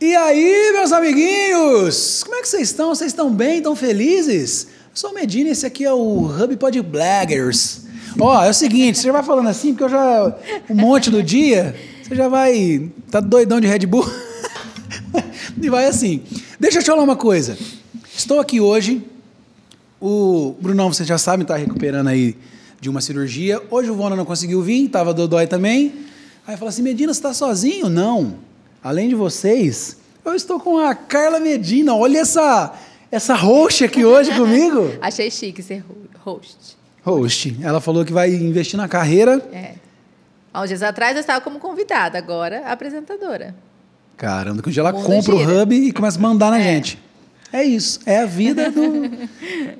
E aí, meus amiguinhos? Como é que vocês estão? Vocês estão bem? Estão felizes? Eu sou o Medina, esse aqui é o Hub Pod Blaggers. Ó, é o seguinte, você já vai falando assim, porque eu já. um monte do dia, você já vai. tá doidão de Red Bull. e vai assim. Deixa eu te falar uma coisa. Estou aqui hoje. O Brunão, você já sabe, está recuperando aí de uma cirurgia. Hoje o Vona não conseguiu vir, Tava Dodói também. Aí fala assim: Medina, você está sozinho? Não. Além de vocês, eu estou com a Carla Medina. Olha essa essa host aqui hoje comigo. Achei chique ser host. Host. Ela falou que vai investir na carreira. É. Há uns dias atrás eu estava como convidada, agora apresentadora. Caramba, que um dia ela compra gira. o hub e começa a mandar na é. gente. É isso. É a vida do,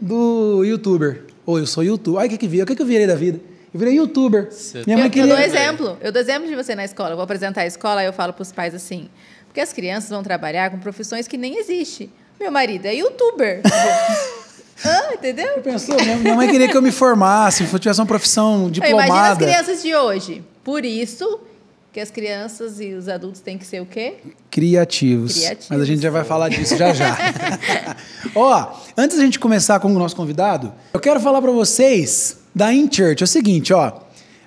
do youtuber. Ou eu sou youtuber. Ai, o que, que, O que, que eu virei da vida? Eu virei youtuber. Minha mãe queria... eu dou exemplo. Eu dou exemplo de você na escola. Eu vou apresentar a escola e eu falo para os pais assim: porque as crianças vão trabalhar com profissões que nem existem. Meu marido é youtuber. Ah, entendeu? Eu pensou, minha mãe queria que eu me formasse, se eu tivesse uma profissão diplomada. Imagina as crianças de hoje. Por isso que as crianças e os adultos têm que ser o quê? Criativos. Criativos. Mas a gente já vai falar disso já já. Ó, antes da gente começar com o nosso convidado, eu quero falar para vocês da InChurch. É o seguinte, ó.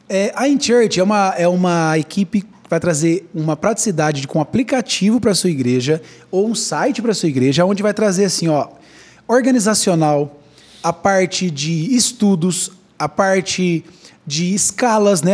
É, a InChurch é uma, é uma equipe vai trazer uma praticidade com um aplicativo para sua igreja ou um site para sua igreja, onde vai trazer assim, ó, organizacional, a parte de estudos, a parte de escalas, né?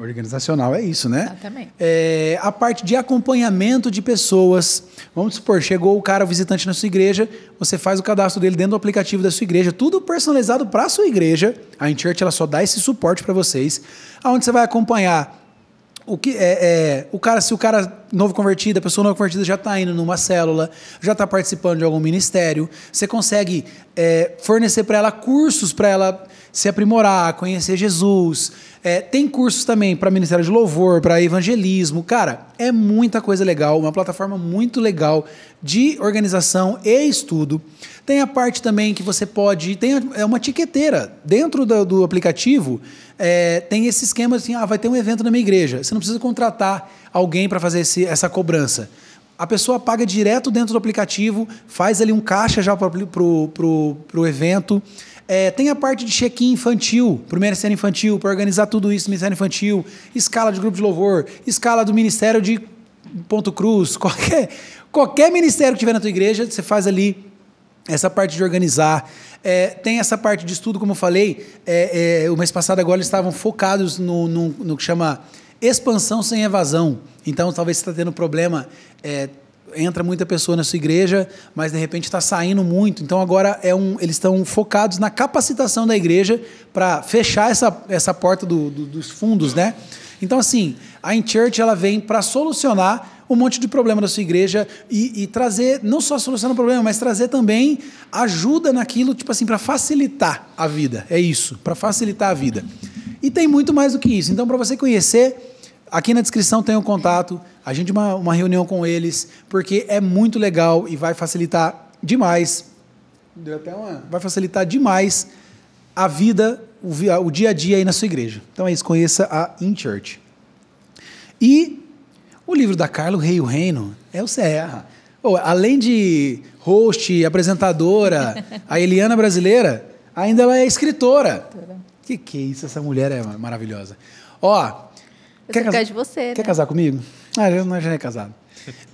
Organizacional é isso, né? Exatamente. É, a parte de acompanhamento de pessoas. Vamos supor, chegou o cara visitante na sua igreja, você faz o cadastro dele dentro do aplicativo da sua igreja, tudo personalizado para a sua igreja. A InChurch ela só dá esse suporte para vocês, aonde você vai acompanhar o que é, é, o cara se o cara novo convertido, a pessoa novo convertida já está indo numa célula, já está participando de algum ministério, você consegue é, fornecer para ela cursos para ela se aprimorar, conhecer Jesus. É, tem cursos também para Ministério de Louvor, para evangelismo. Cara, é muita coisa legal, uma plataforma muito legal de organização e estudo. Tem a parte também que você pode. Tem é uma tiqueteira. Dentro do, do aplicativo, é, tem esse esquema assim: ah, vai ter um evento na minha igreja. Você não precisa contratar alguém para fazer esse, essa cobrança a pessoa paga direto dentro do aplicativo, faz ali um caixa já para o evento. É, tem a parte de check-in infantil, o ministério infantil, para organizar tudo isso, ministério infantil, escala de grupo de louvor, escala do ministério de Ponto Cruz, qualquer, qualquer ministério que tiver na tua igreja, você faz ali essa parte de organizar. É, tem essa parte de estudo, como eu falei, é, é o mês passado agora eles estavam focados no, no, no que chama Expansão sem evasão. Então, talvez você está tendo problema. É, entra muita pessoa na sua igreja, mas de repente está saindo muito. Então agora é um, eles estão focados na capacitação da igreja para fechar essa, essa porta do, do, dos fundos, né? Então assim, a In Church ela vem para solucionar um monte de problema da sua igreja e, e, trazer, não só solucionar o problema, mas trazer também ajuda naquilo, tipo assim, para facilitar a vida. É isso, para facilitar a vida. E tem muito mais do que isso. Então, para você conhecer, aqui na descrição tem o um contato, agende uma, uma reunião com eles, porque é muito legal e vai facilitar demais. Deu até uma. Vai facilitar demais a vida, o, o dia a dia aí na sua igreja. Então é isso, conheça a In Church. E o livro da Carla, O Rei e o Reino, é o Serra. Oh, além de host, apresentadora, a Eliana brasileira, ainda ela é escritora. Que que é isso? Essa mulher é maravilhosa. Ó, oh, quer, casar de você, Quer né? casar comigo? Ah, não já é casado.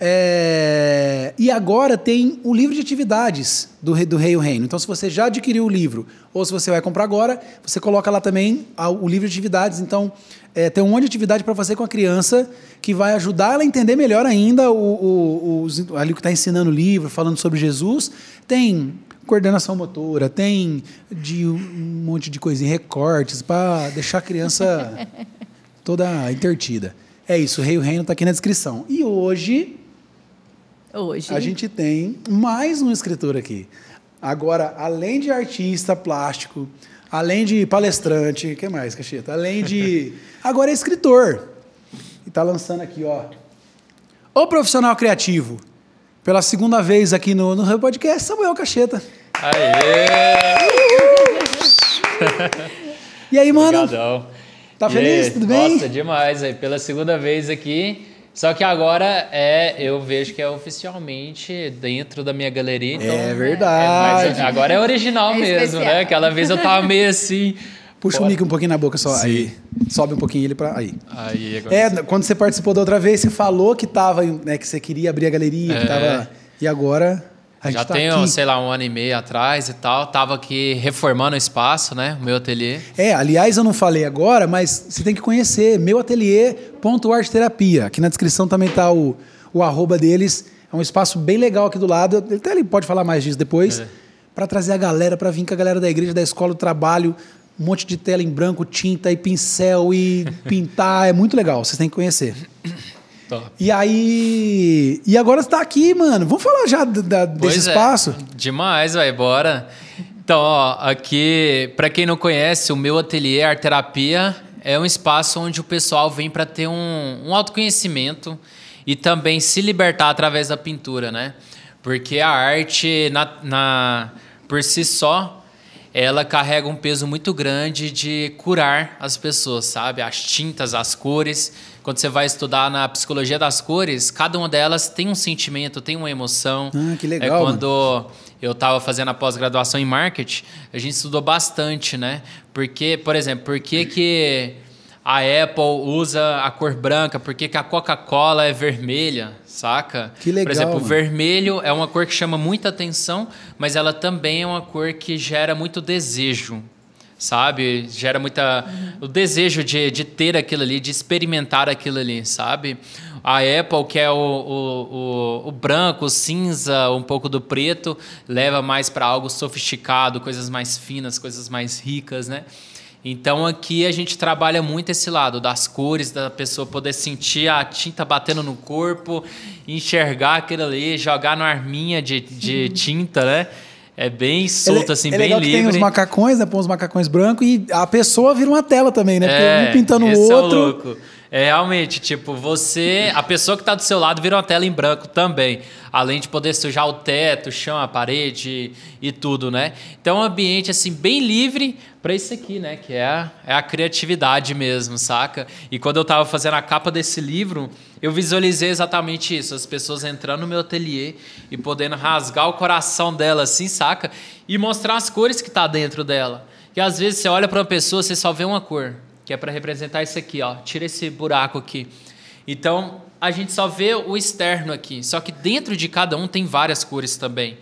É, e agora tem o livro de atividades do, rei, do Rei e o Reino. Então, se você já adquiriu o livro, ou se você vai comprar agora, você coloca lá também o livro de atividades. Então, é, tem um monte de atividade para fazer com a criança que vai ajudar ela a entender melhor ainda o, o, o ali que está ensinando o livro, falando sobre Jesus. Tem coordenação motora, tem de um monte de coisinha, recortes, para deixar a criança toda intertida. É isso, Rei e o Reino está aqui na descrição. E hoje. Hoje. A gente tem mais um escritor aqui. Agora, além de artista plástico, além de palestrante, o que mais, Cacheta? Além de. Agora é escritor. E está lançando aqui, ó. O Profissional Criativo. Pela segunda vez aqui no, no Podcast, Samuel Cacheta. Aê! Uhul! e aí, mano? Obrigadão. Tá feliz? Tudo bem? Nossa, demais. Aí, pela segunda vez aqui. Só que agora é, eu vejo que é oficialmente dentro da minha galeria. É então é verdade. É agora é original é mesmo, né? especial. né? Aquela vez eu tava meio assim. Puxa o mic um pouquinho na boca só. Sim. Aí. Sobe um pouquinho ele para aí. Aí, É, quando você participou da outra vez, você falou que tava, né, que você queria abrir a galeria, é. que tava. E agora. A gente Já tá aqui... sei lá, um ano e meio atrás e tal. Tava aqui reformando o espaço, né? O meu ateliê. É, aliás, eu não falei agora, mas você tem que conhecer meuateliê.arteterapia. Aqui na descrição também tá o, o arroba deles. É um espaço bem legal aqui do lado. Até ele pode falar mais disso depois. É. Para trazer a galera, para vir com a galera da igreja, da escola, do trabalho, um monte de tela em branco, tinta e pincel e pintar. é muito legal, vocês têm que conhecer. Top. E aí. E agora você tá aqui, mano. Vamos falar já da, desse pois é. espaço? É. Demais, vai, bora. Então, ó, aqui, para quem não conhece, o meu ateliê Art Terapia é um espaço onde o pessoal vem para ter um, um autoconhecimento e também se libertar através da pintura, né? Porque a arte, na, na, por si só, ela carrega um peso muito grande de curar as pessoas, sabe? As tintas, as cores quando você vai estudar na psicologia das cores, cada uma delas tem um sentimento, tem uma emoção. Ah, que é legal. É quando mano. eu estava fazendo a pós-graduação em marketing, a gente estudou bastante, né? Porque, por exemplo, por que que a Apple usa a cor branca, porque que a Coca-Cola é vermelha, saca? Que legal. Por exemplo, mano. o vermelho é uma cor que chama muita atenção, mas ela também é uma cor que gera muito desejo sabe? Gera muita uhum. o desejo de, de ter aquilo ali, de experimentar aquilo ali, sabe? A Apple, que é o, o, o, o branco, o cinza, um pouco do preto, leva mais para algo sofisticado, coisas mais finas, coisas mais ricas, né? Então aqui a gente trabalha muito esse lado das cores, da pessoa poder sentir a tinta batendo no corpo, enxergar aquilo ali, jogar na arminha de, de uhum. tinta, né? É bem é solto, é, assim, é bem legal livre. tem os macacões, né? Põe os macacões brancos e a pessoa vira uma tela também, né? Porque é, um pintando o é outro. É louco. É realmente, tipo, você. A pessoa que está do seu lado vira uma tela em branco também. Além de poder sujar o teto, o chão, a parede e tudo, né? Então, um ambiente, assim, bem livre para isso aqui, né? Que é a, é a criatividade mesmo, saca? E quando eu estava fazendo a capa desse livro, eu visualizei exatamente isso. As pessoas entrando no meu ateliê e podendo rasgar o coração dela, assim, saca? E mostrar as cores que tá dentro dela. Que às vezes você olha para uma pessoa, você só vê uma cor que é para representar isso aqui, ó. Tira esse buraco aqui. Então, a gente só vê o externo aqui, só que dentro de cada um tem várias cores também.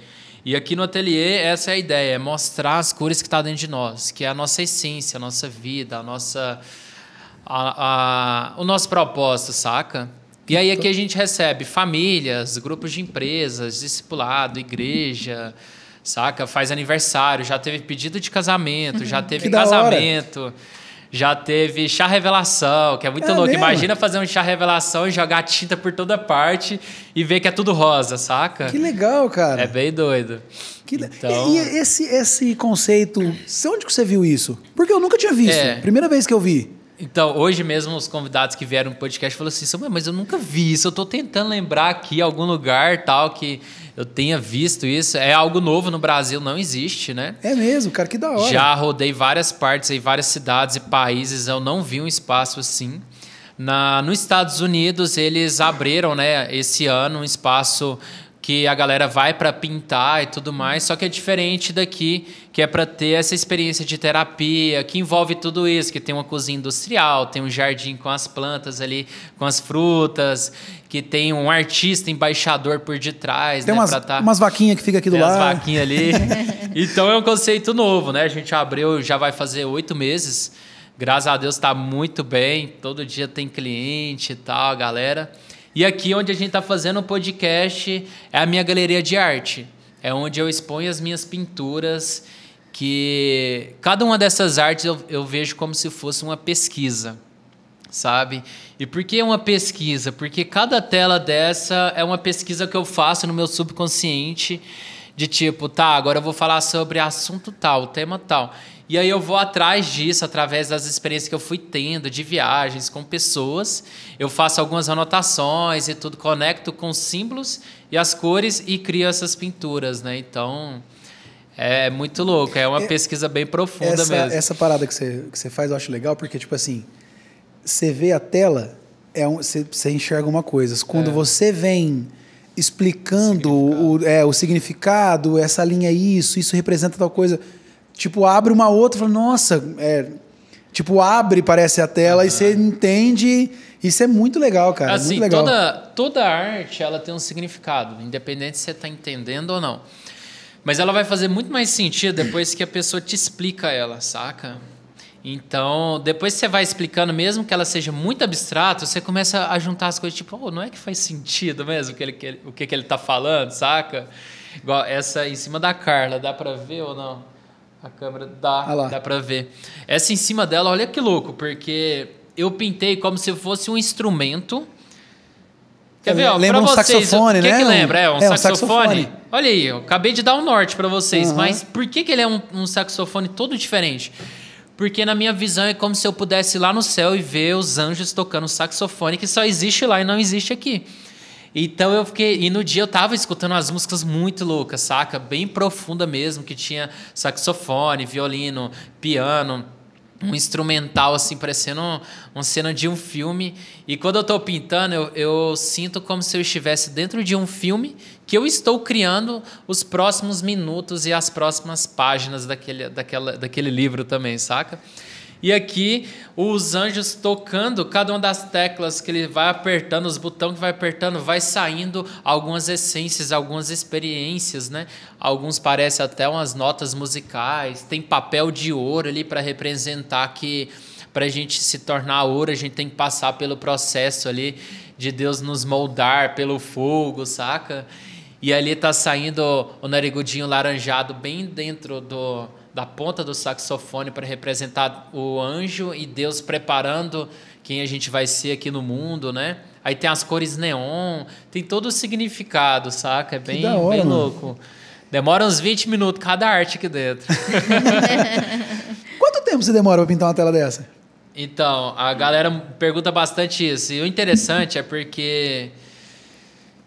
E aqui no ateliê, essa é a ideia, é mostrar as cores que está dentro de nós, que é a nossa essência, a nossa vida, a nossa a, a, o nosso propósito, saca? E aí aqui a gente recebe famílias, grupos de empresas, discipulado, igreja, saca? Faz aniversário, já teve pedido de casamento, já uhum. teve casamento. Hora já teve chá revelação, que é muito é louco. Mesmo? Imagina fazer um chá revelação e jogar tinta por toda parte e ver que é tudo rosa, saca? Que legal, cara. É bem doido. Que então... E, e, esse, esse conceito, onde que você viu isso? Porque eu nunca tinha visto. É. Primeira vez que eu vi. Então, hoje mesmo, os convidados que vieram no podcast falaram assim: mas eu nunca vi isso, eu tô tentando lembrar aqui algum lugar tal que eu tenha visto isso. É algo novo no Brasil, não existe, né? É mesmo, cara, que da hora. Já rodei várias partes aí, várias cidades e países, eu não vi um espaço assim. Na, nos Estados Unidos, eles abriram, né, esse ano, um espaço que a galera vai para pintar e tudo mais, só que é diferente daqui que é para ter essa experiência de terapia, que envolve tudo isso, que tem uma cozinha industrial, tem um jardim com as plantas ali, com as frutas, que tem um artista embaixador por detrás, tem né, umas, tá... umas vaquinhas que fica aqui do tem lado. Umas vaquinhas ali. então é um conceito novo, né? A gente abriu, já vai fazer oito meses. Graças a Deus está muito bem. Todo dia tem cliente e tal, galera. E aqui onde a gente está fazendo o podcast é a minha galeria de arte. É onde eu exponho as minhas pinturas que cada uma dessas artes eu, eu vejo como se fosse uma pesquisa, sabe? E por que uma pesquisa? Porque cada tela dessa é uma pesquisa que eu faço no meu subconsciente de tipo, tá, agora eu vou falar sobre assunto tal, tema tal. E aí eu vou atrás disso, através das experiências que eu fui tendo de viagens com pessoas. Eu faço algumas anotações e tudo, conecto com símbolos e as cores e crio essas pinturas, né? Então, é muito louco, é uma é, pesquisa bem profunda essa, mesmo. Essa parada que você, que você faz eu acho legal, porque, tipo assim, você vê a tela, é um, você, você enxerga uma coisa. Quando é. você vem explicando o, o, é, o significado, essa linha é isso, isso representa tal coisa, tipo, abre uma outra e fala, nossa, é, tipo, abre, parece a tela, uhum. e você entende. Isso é muito legal, cara. É assim, muito legal. Toda, toda arte ela tem um significado, independente se você está entendendo ou não. Mas ela vai fazer muito mais sentido depois que a pessoa te explica ela, saca? Então, depois que você vai explicando, mesmo que ela seja muito abstrata, você começa a juntar as coisas, tipo, oh, não é que faz sentido mesmo o que ele, que ele, o que, que ele tá falando, saca? Igual essa em cima da Carla, dá para ver ou não? A câmera dá, ah dá para ver. Essa em cima dela, olha que louco, porque eu pintei como se fosse um instrumento. Quer é, ver? lembra um vocês, saxofone, né? O que, né? que lembra? É, um, é, saxofone. Um saxofone Olha aí, eu acabei de dar um norte para vocês, uhum. mas por que, que ele é um, um saxofone todo diferente? Porque na minha visão é como se eu pudesse ir lá no céu e ver os anjos tocando saxofone que só existe lá e não existe aqui. Então eu fiquei. E no dia eu tava escutando umas músicas muito loucas, saca? Bem profunda mesmo, que tinha saxofone, violino, piano um instrumental, assim, parecendo um, uma cena de um filme. E quando eu estou pintando, eu, eu, sinto como se eu estivesse dentro de um filme que eu estou criando os próximos minutos e as próximas páginas daquele, daquela, daquele livro também, saca? E aqui os anjos tocando cada uma das teclas que ele vai apertando, os botões que vai apertando, vai saindo algumas essências, algumas experiências, né? Alguns parecem até umas notas musicais, tem papel de ouro ali para representar que para a gente se tornar ouro, a gente tem que passar pelo processo ali de Deus nos moldar pelo fogo, saca? E ali tá saindo o narigudinho laranjado bem dentro do da ponta do saxofone para representar o anjo e Deus preparando quem a gente vai ser aqui no mundo, né? Aí tem as cores neon, tem todo o significado, saca? É bem, hora, bem louco. Demora uns 20 minutos cada arte aqui dentro. Quanto tempo você demora para pintar uma tela dessa? Então, a galera pergunta bastante isso. E o interessante é porque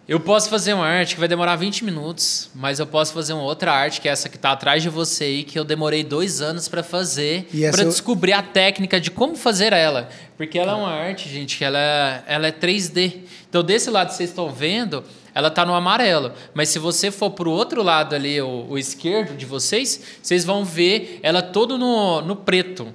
eu posso fazer uma arte que vai demorar 20 minutos, mas eu posso fazer uma outra arte, que é essa que está atrás de você aí, que eu demorei dois anos para fazer, para eu... descobrir a técnica de como fazer ela. Porque ela é uma arte, gente, que ela, é, ela é 3D. Então, desse lado que vocês estão vendo, ela está no amarelo. Mas se você for para o outro lado ali, o, o, esquerdo de vocês, vocês vão ver ela todo no, no preto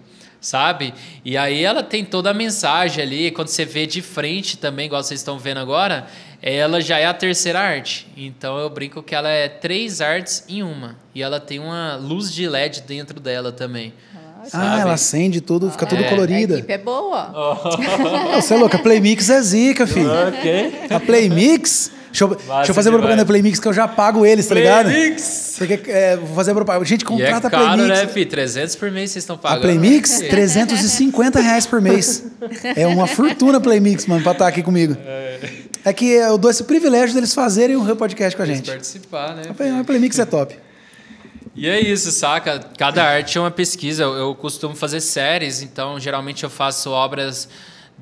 sabe? E aí ela tem toda a mensagem ali, quando você vê de frente também, igual vocês estão vendo agora, ela já é a terceira arte. Então eu brinco que ela é três artes em uma. E ela tem uma luz de LED dentro dela também. Ah, ah ela acende tudo, fica ah, tudo é. colorida. A equipe é boa. Oh. Não, você é louca, a Playmix é zica, filho. Okay. A Playmix. Deixa eu, deixa eu fazer propaganda da Playmix que eu já pago eles, tá ligado? Playmix! é, vou fazer propaganda. Gente, contrata e é caro, a né, Playmix. né, fi? 300 por mês vocês estão pagando. A Playmix, né? 350 reais por mês. É uma fortuna a Playmix, mano, pra estar tá aqui comigo. É. É que eu dou esse privilégio deles fazerem um podcast com a gente. Eles participar, né? É é a Playmix é top. E é isso, saca? Cada arte é uma pesquisa. Eu, eu costumo fazer séries, então geralmente eu faço obras,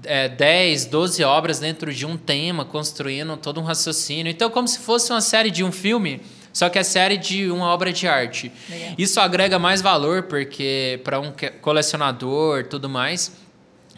é, 10, 12 obras dentro de um tema, construindo todo um raciocínio. Então, como se fosse uma série de um filme, só que é série de uma obra de arte. Legal. Isso agrega mais valor, porque para um colecionador tudo mais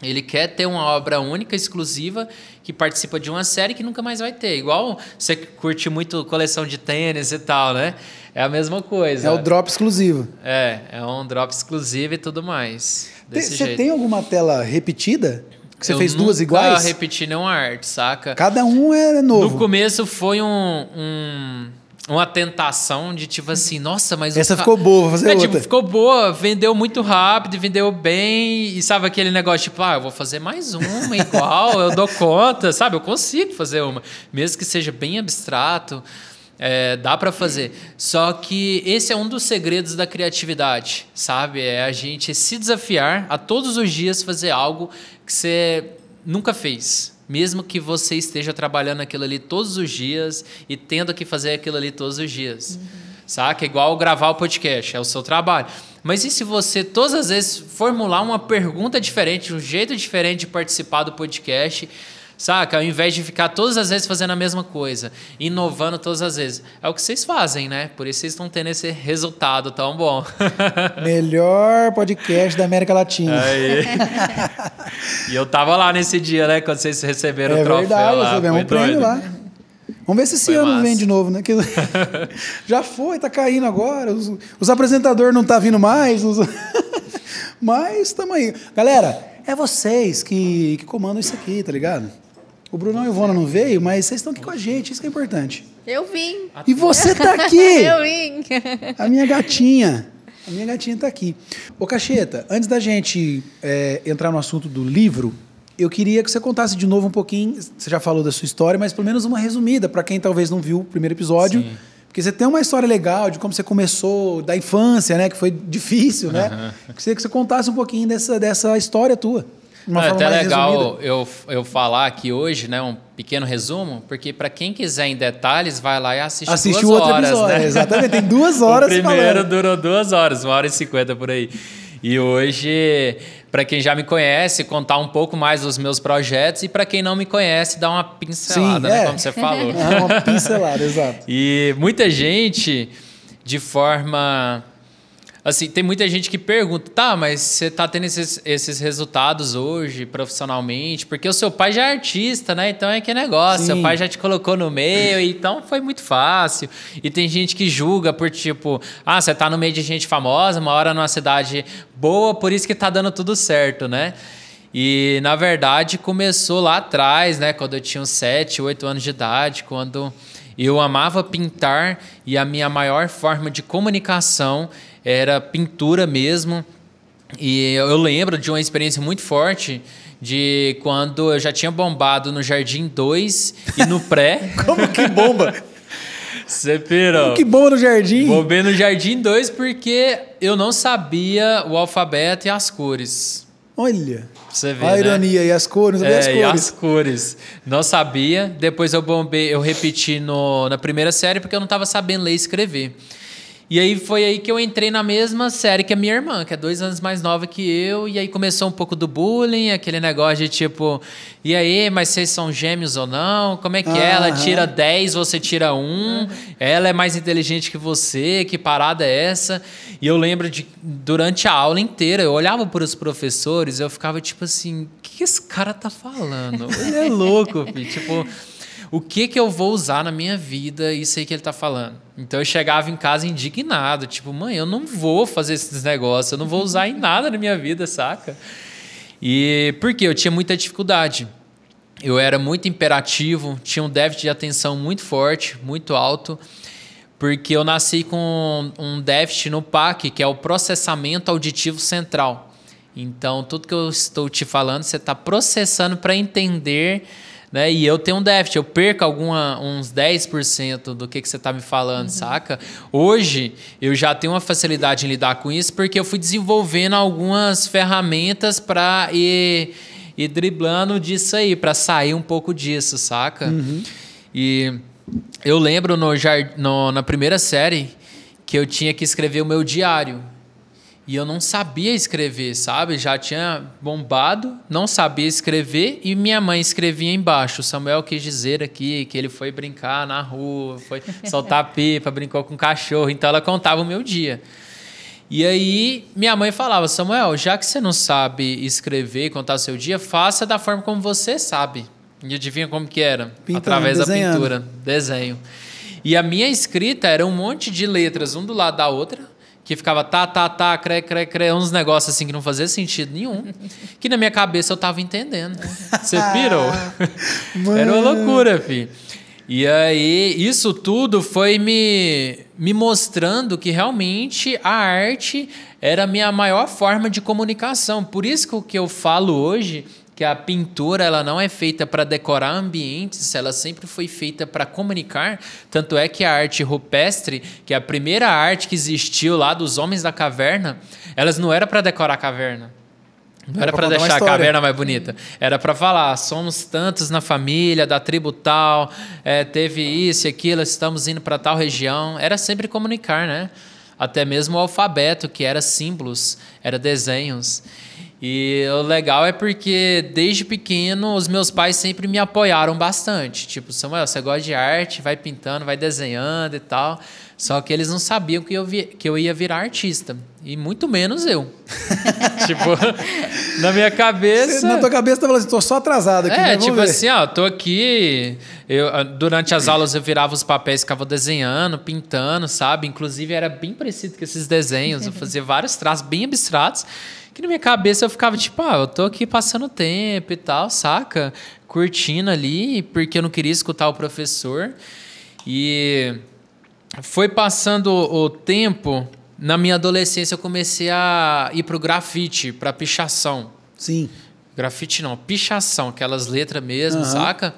ele quer ter uma obra única, exclusiva, que participa de uma série que nunca mais vai ter. Igual você curte muito coleção de tênis e tal, né? É a mesma coisa. É o drop exclusivo. É, é um drop exclusivo e tudo mais. você jeito. tem alguma tela repetida? Que você eu fez duas iguais? Eu repeti nenhuma arte, saca? Cada um era é novo. No começo foi um, um uma tentação de tipo assim, nossa, mas. Essa ficou boa, vou fazer é, tipo, outra. Tipo, ficou boa, vendeu muito rápido, vendeu bem, e sabe aquele negócio tipo, ah, eu vou fazer mais uma igual, eu dou conta, sabe? Eu consigo fazer uma, mesmo que seja bem abstrato, é, dá para fazer. Só que esse é um dos segredos da criatividade, sabe? É a gente se desafiar a todos os dias fazer algo que você nunca fez, mesmo que você esteja trabalhando aquilo ali todos os dias e tendo que fazer aquilo ali todos os dias. Uhum. Saca? É igual gravar o podcast, é o seu trabalho. Mas e se você todas as vezes formular uma pergunta diferente, um jeito diferente de participar do podcast? Saca? Ao invés de ficar todas as vezes fazendo a mesma coisa, inovando todas as vezes. É o que vocês fazem, né? Por isso vocês estão tendo esse resultado tão bom. Melhor podcast da América Latina. Aí. e eu tava lá nesse dia, né? Quando vocês receberam é o troféu verdade, lá. Recebemos um prêmio lá. Vamos ver se esse foi ano massa. vem de novo, né? Que já foi, tá caindo agora. Os, os apresentadores não tá vindo mais. Os... Mas estamos aí. Galera, é vocês que, que comandam isso aqui, tá ligado? O Brunão e o Ivona não veio, mas vocês estão aqui com a gente, isso que é importante. Eu vim. E você tá aqui! Eu vim! A minha gatinha. A minha gatinha tá aqui. Ô, Cacheta, antes da gente é, entrar no assunto do livro, eu queria que você contasse de novo um pouquinho. Você já falou da sua história, mas pelo menos uma resumida, para quem talvez não viu o primeiro episódio. Sim. Porque você tem uma história legal de como você começou, da infância, né? Que foi difícil, né? Uhum. Queria que você contasse um pouquinho dessa, dessa história tua. Uma é até legal resumida. eu, eu falar aqui hoje, né, um pequeno resumo, porque para quem quiser em detalhes, vai lá e assiste Assistiu duas outro horas. Né? Episódio, né? Exatamente, tem duas horas. o primeiro falando. durou duas horas, uma hora e cinquenta por aí. E hoje, para quem já me conhece, contar um pouco mais dos meus projetos e para quem não me conhece, dar uma pincelada, Sim, né, é. como você falou. É uma pincelada, exato. E muita gente, de forma assim, tem muita gente que pergunta, tá, mas você tá tendo esses, esses resultados hoje, profissionalmente, porque o seu pai já é artista, né? Então é que negócio, Sim. seu pai já te colocou no meio, então foi muito fácil. E tem gente que julga por tipo, ah, você tá no meio de gente famosa, uma hora numa cidade boa, por isso que tá dando tudo certo, né? E na verdade começou lá atrás, né? Quando eu tinha uns 7, 8 anos de idade, quando eu amava pintar e a minha maior forma de comunicação era pintura mesmo. E eu lembro de uma experiência muito forte de quando eu já tinha bombado no Jardim 2 e no pré. Como que bomba? Você pirou. Que bomba no jardim. Bombei no jardim 2 porque eu não sabia o alfabeto e as cores. Olha. Você vê, a né? ironia e as cores, as é, cores. E as cores. Não sabia. Depois eu bombei, eu repeti no, na primeira série porque eu não estava sabendo ler e escrever. E aí foi aí que eu entrei na mesma série que a minha irmã, que é dois anos mais nova que eu. E aí começou um pouco do bullying, aquele negócio de tipo, e aí, mas vocês são gêmeos ou não? Como é que ah, é? Ela tira 10, você tira 1. Um, ela é mais inteligente que você, que parada é essa? E eu lembro de, durante a aula inteira, eu olhava para os professores, eu ficava tipo assim, o que, que esse cara tá falando? Ele é louco, filho. tipo o que que eu vou usar na minha vida, isso aí que ele tá falando. Então eu chegava em casa indignado, tipo, mãe, eu não vou fazer esses negócios, eu não vou usar em nada na minha vida, saca? E porque eu tinha muita dificuldade. Eu era muito imperativo, tinha um déficit de atenção muito forte, muito alto, porque eu nasci com um déficit no PAC, que é o processamento auditivo central. Então, tudo que eu estou te falando, você está processando para entender né? E eu tenho um déficit, eu perco alguma, uns 10% do que, que você está me falando, uhum. saca? Hoje eu já tenho uma facilidade em lidar com isso porque eu fui desenvolvendo algumas ferramentas para ir, ir, driblando disso aí, para sair um pouco disso, saca? Uhum. E eu lembro no, no, na primeira série que eu tinha que escrever o meu diário. E eu não sabia escrever, sabe? Já tinha bombado, não sabia escrever e minha mãe escrevia embaixo. O Samuel quis dizer aqui que ele foi brincar na rua, foi soltar pipa, brincou com cachorro. Então ela contava o meu dia. E aí minha mãe falava: Samuel, já que você não sabe escrever e contar seu dia, faça da forma como você sabe. E adivinha como que era? Pintando, Através desenhando. da pintura, desenho. E a minha escrita era um monte de letras, um do lado da outra que ficava tá, tá, tá, cre, cre, cre, uns negócios assim que não fazia sentido nenhum, que na minha cabeça eu tava entendendo. Você pirou? Era uma loucura, fi. E aí, isso tudo foi me, me mostrando que realmente a arte era a minha maior forma de comunicação. Por isso que o que eu falo hoje que a pintura ela não é feita para decorar ambientes, ela sempre foi feita para comunicar. Tanto é que a arte rupestre, que é a primeira arte que existiu lá dos homens da caverna, elas não era para decorar a caverna. Não era, para deixar a caverna mais bonita. Era para falar, ah, somos tantos na família, da tribo tal, é, teve isso e aquilo, estamos indo para tal região. Era sempre comunicar, né? Até mesmo o alfabeto, que era símbolos, era desenhos. E o legal é porque desde pequeno os meus pais sempre me apoiaram bastante. Tipo, Samuel, você gosta de arte, vai pintando, vai desenhando e tal. Só que eles não sabiam que eu, vi, que eu ia virar artista. E muito menos eu. tipo, na minha cabeça. Você, na tua cabeça tá falando assim, tô só atrasado aqui. É, né, tipo ver. assim, ó, ah, tô aqui. Eu, ah, durante as aulas eu virava os papéis, ficava desenhando, pintando, sabe? Inclusive era bem parecido com esses desenhos. Eu fazia vários traços bem abstratos. Que na minha cabeça eu ficava tipo, ah, eu tô aqui passando tempo e tal, saca? Curtindo ali, porque eu não queria escutar o professor. E foi passando o tempo, na minha adolescência eu comecei a ir pro grafite, pra pichação. Sim. Grafite não, pichação, aquelas letras mesmo, uhum. saca?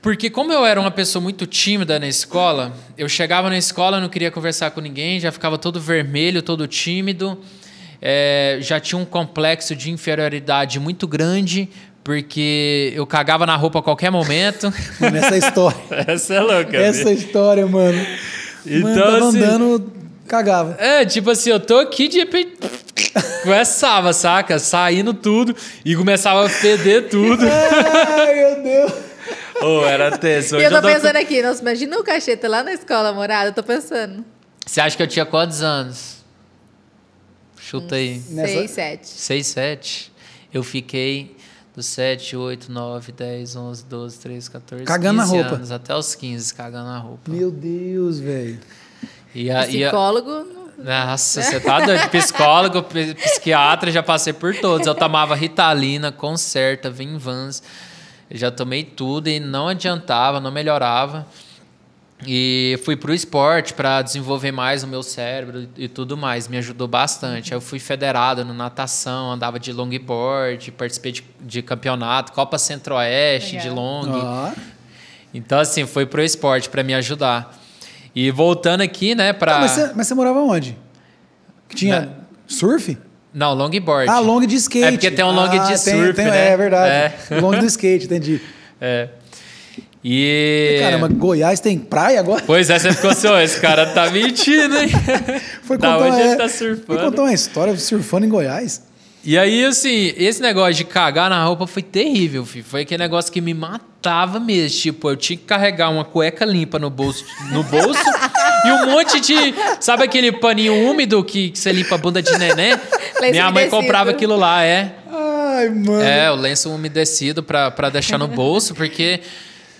Porque como eu era uma pessoa muito tímida na escola, eu chegava na escola, não queria conversar com ninguém, já ficava todo vermelho, todo tímido é, já tinha um complexo de inferioridade muito grande, porque eu cagava na roupa a qualquer momento. mano, essa história. essa é louca. Essa história, mano. Então, mano, tava assim, andando, cagava. É, tipo assim, eu tô aqui de repente. Começava, saca? Saindo tudo e começava a feder tudo. Ai, meu Deus. oh, era tenso. Hoje eu tô, eu tô pensando aqui, nossa, imagina o cacheta tá lá na escola, morada, eu tô pensando. Você acha que eu tinha quantos anos? Chutei. 6, 7. 6, 7. Eu fiquei dos 7, 8, 9, 10, 11, 12, 13, 14, cagando na roupa. anos, até os 15, cagando na roupa. Meu Deus, velho. E a, psicólogo. E a... Nossa, você tá doido. Psicólogo, psiquiatra, já passei por todos. Eu tomava Ritalina, Concerta, Vans. Já tomei tudo e não adiantava, não melhorava. E fui para o esporte para desenvolver mais o meu cérebro e tudo mais. Me ajudou bastante. Aí eu fui federado na natação, andava de longboard, participei de, de campeonato, Copa Centro-Oeste, de long. Então, assim, foi o esporte para me ajudar. E voltando aqui, né, para tá, mas, você, mas, você, morava onde? tinha Na... surf? Não, longboard. Ah, long de skate. É porque tem um long ah, de tem, surf, tem, né? É, é verdade. É. Long do skate, entendi. É. E. Caramba, Goiás tem praia agora? Pois é, você ficou assim, ó, esse cara tá mentindo, hein? Foi da onde uma, ele tá surfando? Foi contar uma história surfando em Goiás. E aí, assim, esse negócio de cagar na roupa foi terrível, filho. Foi aquele negócio que me matava mesmo. Tipo, eu tinha que carregar uma cueca limpa no bolso, no bolso e um monte de. Sabe aquele paninho úmido que, que você limpa a bunda de neném? Minha mãe comprava aquilo lá, é. Ai, mano. É, o lenço umedecido pra, pra deixar no bolso, porque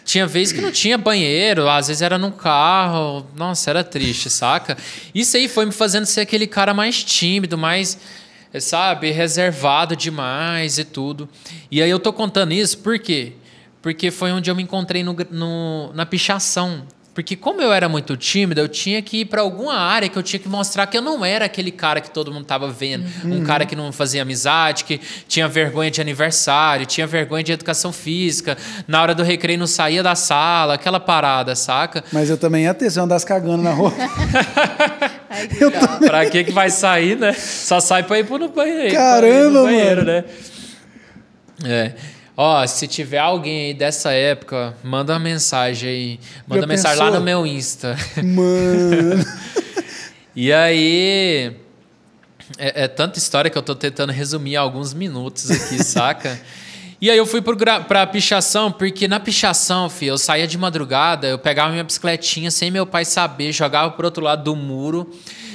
tinha vezes que não tinha banheiro, às vezes era num carro. Nossa, era triste, saca? Isso aí foi me fazendo ser aquele cara mais tímido, mais, sabe, reservado demais e tudo. E aí eu tô contando isso por quê? Porque foi onde eu me encontrei no, no na pichação. Porque como eu era muito tímida, eu tinha que ir para alguma área que eu tinha que mostrar que eu não era aquele cara que todo mundo tava vendo, uhum. um cara que não fazia amizade, que tinha vergonha de aniversário, tinha vergonha de educação física, na hora do recreio não saía da sala, aquela parada, saca? Mas eu também ia ter, se eu andasse cagando na rua. para que também... que vai sair, né? Só sai para ir pro banheiro. Caramba, ir banheiro, mano. né? É. Ó, se tiver alguém aí dessa época, manda uma mensagem aí. Manda Já mensagem pensou? lá no meu Insta. Mano. e aí. É, é, tanta história que eu tô tentando resumir alguns minutos aqui, saca? E aí eu fui pro, pra pichação, porque na pichação, filho, eu saía de madrugada, eu pegava minha bicicletinha sem meu pai saber, jogava pro outro lado do muro.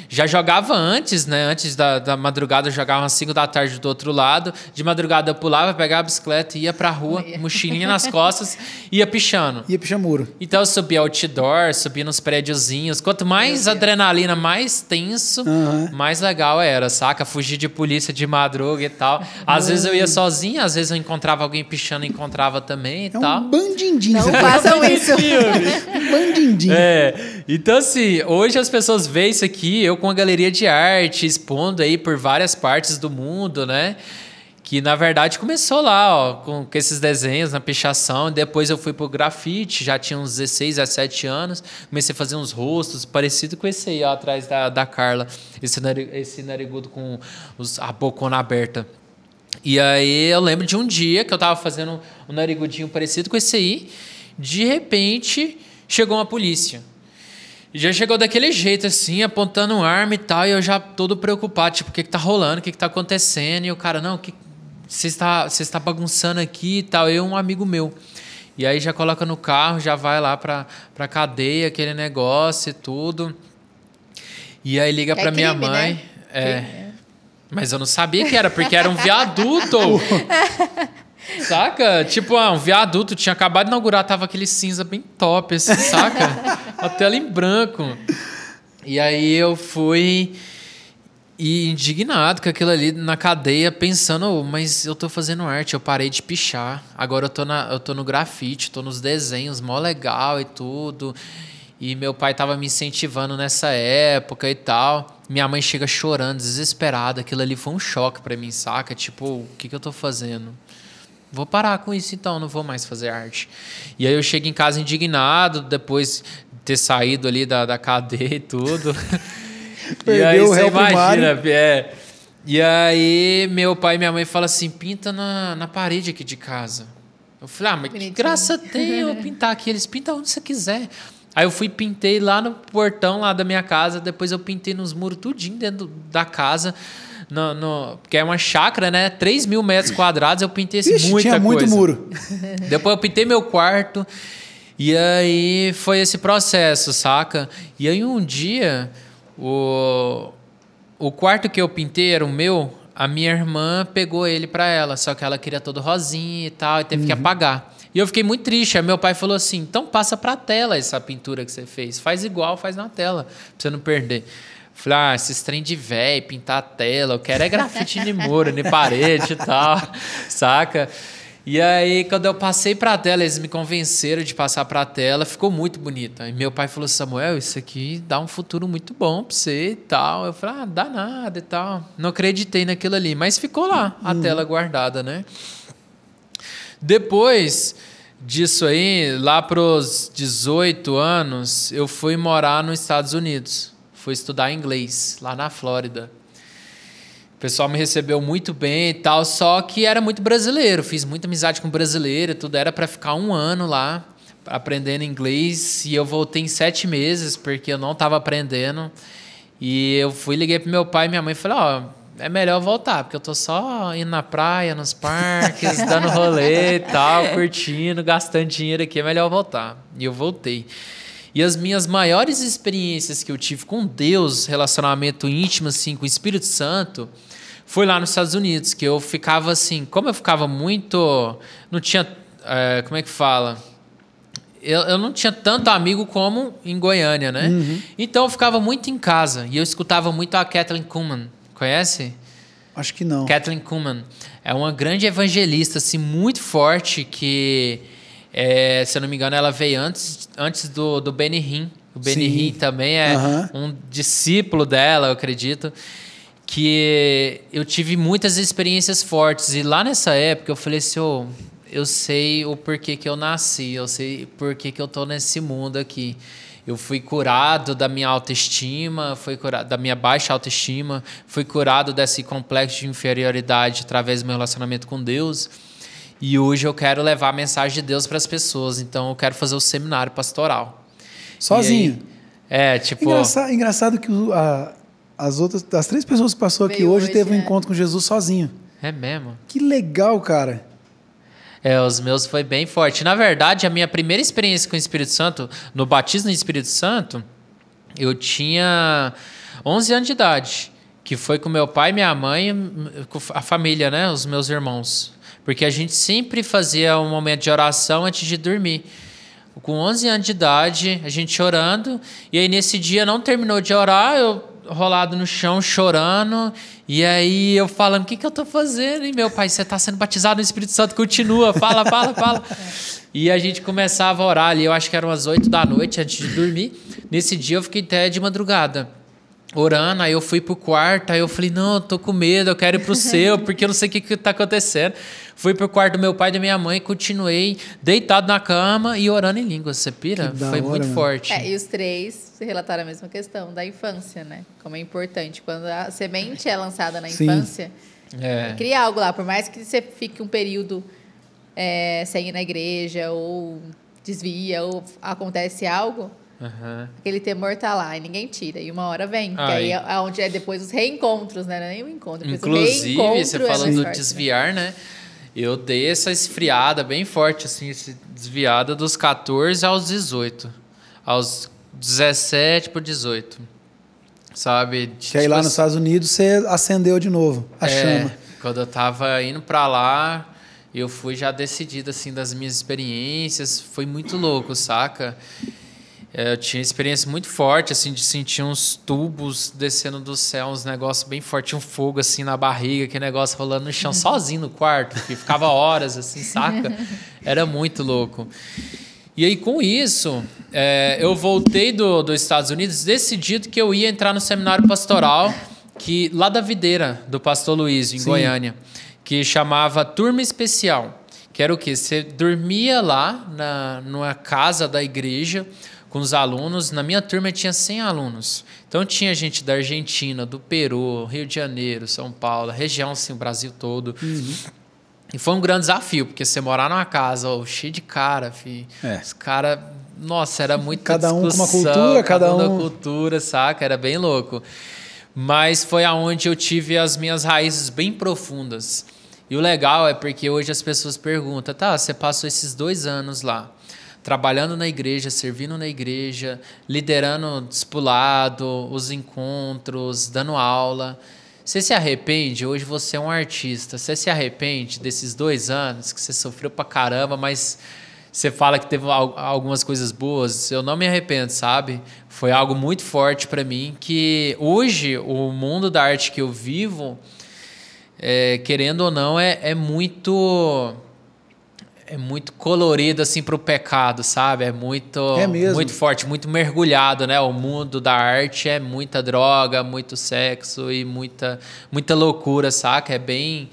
Já jogava antes, né? Antes da, da madrugada, eu jogava às 5 da tarde do outro lado. De madrugada eu pulava, pegava a bicicleta, ia pra rua, mochilinha nas costas, ia pichando. Ia pichar muro. Então eu subia outdoor, subia nos prédiozinhos. Quanto mais adrenalina, mais tenso, uhum. mais legal era, saca? Fugir de polícia de madruga e tal. Às vezes eu ia sozinho, às vezes eu encontrava alguém pichando, encontrava também e é tal. Um bandindinho. Não façam isso. um bandindinho. É. Então, assim, hoje as pessoas veem isso aqui, eu com a galeria de arte, expondo aí por várias partes do mundo, né? Que na verdade começou lá, ó, com, com esses desenhos na pichação. Depois eu fui pro grafite, já tinha uns 16, 17 anos. Comecei a fazer uns rostos, parecido com esse aí, ó, atrás da, da Carla. Esse, esse narigudo com os, a bocona aberta. E aí eu lembro de um dia que eu tava fazendo um narigudinho parecido com esse aí. De repente, chegou uma polícia já chegou daquele jeito, assim, apontando arma e tal, e eu já todo preocupado, tipo, o que, que tá rolando, o que, que tá acontecendo, e o cara, não, o que você está, você está bagunçando aqui e tal, eu e um amigo meu. E aí já coloca no carro, já vai lá pra, pra cadeia, aquele negócio e tudo. E aí liga é pra crime, minha né? mãe. Né? É. Crime. Né? Mas eu não sabia que era, porque era um viaduto. Saca? Tipo, ah, um viaduto tinha acabado de inaugurar, tava aquele cinza bem top, assim, saca? A tela em branco. E aí eu fui e indignado com aquilo ali na cadeia, pensando, oh, mas eu tô fazendo arte, eu parei de pichar. Agora eu tô, na, eu tô no grafite, tô nos desenhos, mó legal e tudo. E meu pai tava me incentivando nessa época e tal. Minha mãe chega chorando, desesperada. Aquilo ali foi um choque para mim, saca? Tipo, o que, que eu tô fazendo? Vou parar com isso então, não vou mais fazer arte. E aí eu chego em casa indignado, depois de ter saído ali da, da cadeia e tudo. Perdeu e aí o você imagina, é. E aí meu pai e minha mãe falam assim: pinta na, na parede aqui de casa. Eu falei, ah, mas Bonitinho. que graça tem eu pintar aqui? Eles pintam onde você quiser. Aí eu fui pintei lá no portão lá da minha casa, depois eu pintei nos muros tudinho dentro da casa. No, no, porque é uma chácara, né? 3 mil metros quadrados, eu pintei assim, Ixi, muita tinha muito muro. Depois eu pintei meu quarto. E aí foi esse processo, saca? E aí um dia, o, o quarto que eu pintei era o meu, a minha irmã pegou ele para ela, só que ela queria todo rosinha e tal, e teve uhum. que apagar. E eu fiquei muito triste. Aí meu pai falou assim: então passa pra tela essa pintura que você fez. Faz igual, faz na tela, pra você não perder. Falei, ah, esses trem de véi, pintar a tela, eu quero é grafite de muro, de parede e tal, saca? E aí, quando eu passei para tela, eles me convenceram de passar para tela, ficou muito bonita. E meu pai falou: Samuel, isso aqui dá um futuro muito bom para você e tal. Eu falei: ah, dá nada e tal. Não acreditei naquilo ali, mas ficou lá a uhum. tela guardada, né? Depois disso aí, lá pros 18 anos, eu fui morar nos Estados Unidos foi estudar inglês lá na Flórida. O pessoal me recebeu muito bem e tal, só que era muito brasileiro, fiz muita amizade com brasileiro, tudo era para ficar um ano lá aprendendo inglês e eu voltei em sete meses porque eu não estava aprendendo e eu fui liguei pro meu pai e minha mãe e falei, ó, oh, é melhor voltar, porque eu tô só indo na praia, nos parques, dando rolê e tal, curtindo, gastando dinheiro aqui, é melhor voltar. E eu voltei. E as minhas maiores experiências que eu tive com Deus, relacionamento íntimo assim com o Espírito Santo, foi lá nos Estados Unidos, que eu ficava assim, como eu ficava muito, não tinha, é, como é que fala? Eu, eu, não tinha tanto amigo como em Goiânia, né? Uhum. Então eu ficava muito em casa e eu escutava muito a Kathleen Kuhlman, conhece? Acho que não. Kathleen Kuhlman é uma grande evangelista, assim, muito forte que é, se eu não me engano, ela veio antes, antes do, do Benny O Beni Hinn também é uhum. um discípulo dela, eu acredito. Que eu tive muitas experiências fortes. E lá nessa época eu falei assim, oh, eu sei o porquê que eu nasci, eu sei porquê que eu tô nesse mundo aqui. Eu fui curado da minha autoestima, fui curado da minha baixa autoestima, fui curado desse complexo de inferioridade através do meu relacionamento com Deus. E hoje eu quero levar a mensagem de Deus para as pessoas. Então eu quero fazer o seminário pastoral. Sozinho? Aí, é, tipo. Engraçado, engraçado que a, as outras, as três pessoas que passou aqui hoje, hoje teve é. um encontro com Jesus sozinho. É mesmo? Que legal, cara. É, os meus foi bem forte. Na verdade, a minha primeira experiência com o Espírito Santo, no batismo no Espírito Santo, eu tinha 11 anos de idade, que foi com meu pai, minha mãe, a família, né, os meus irmãos. Porque a gente sempre fazia um momento de oração antes de dormir. Com 11 anos de idade, a gente chorando. E aí, nesse dia, não terminou de orar, eu rolado no chão, chorando. E aí, eu falando: O que, que eu tô fazendo? E meu pai, você está sendo batizado no Espírito Santo, continua, fala, fala, fala. E a gente começava a orar ali, eu acho que eram as 8 da noite antes de dormir. Nesse dia, eu fiquei até de madrugada orando, aí eu fui pro quarto, aí eu falei, não, eu tô com medo, eu quero ir pro seu, porque eu não sei o que, que tá acontecendo. Fui pro quarto do meu pai e da minha mãe, continuei deitado na cama e orando em línguas. Você pira? Foi hora, muito mano. forte. É, e os três relataram a mesma questão da infância, né? Como é importante. Quando a semente é lançada na infância, é. é. cria algo lá. Por mais que você fique um período é, sem ir na igreja, ou desvia, ou acontece algo, Uhum. Aquele temor tá lá e ninguém tira. E uma hora vem. que aí é onde é depois os reencontros, né? Não é nem o encontro. Inclusive, você é falando é do né? desviar, né? né? Eu dei essa esfriada bem forte, assim, desviada dos 14 aos 18. Aos 17 por 18. Sabe? Que tipo aí lá assim, nos Estados Unidos você acendeu de novo a é, chama. Quando eu tava indo para lá, eu fui já decidido, assim, das minhas experiências. Foi muito louco, saca? É, eu tinha experiência muito forte, assim, de sentir uns tubos descendo do céu, uns negócios bem fortes, um fogo, assim, na barriga, aquele negócio rolando no chão, sozinho no quarto, que ficava horas, assim, saca? Era muito louco. E aí, com isso, é, eu voltei do, dos Estados Unidos decidido que eu ia entrar no seminário pastoral, que lá da videira, do pastor Luiz, em Sim. Goiânia, que chamava Turma Especial. Que era o quê? Você dormia lá na, numa casa da igreja, com os alunos. Na minha turma tinha 100 alunos. Então tinha gente da Argentina, do Peru, Rio de Janeiro, São Paulo, região assim, o Brasil todo. Uhum. E foi um grande desafio, porque você morar numa casa ó, de cara, filho, é. os caras nossa, era muito Cada um com uma cultura, cada, um cada um. cultura, saca? Era bem louco. Mas foi aonde eu tive as minhas raízes bem profundas. E o legal é porque hoje as pessoas perguntam, tá, você passou esses dois anos lá trabalhando na igreja, servindo na igreja, liderando o discipulado, os encontros, dando aula. Você se arrepende? Hoje você é um artista. Você se arrepende desses dois anos que você sofreu pra caramba, mas você fala que teve algumas coisas boas? Eu não me arrependo, sabe? Foi algo muito forte para mim que hoje o mundo da arte que eu vivo, é, querendo ou não, é, é muito é muito colorido assim para o pecado, sabe? É muito é muito forte, muito mergulhado, né? O mundo da arte é muita droga, muito sexo e muita muita loucura, saca? É bem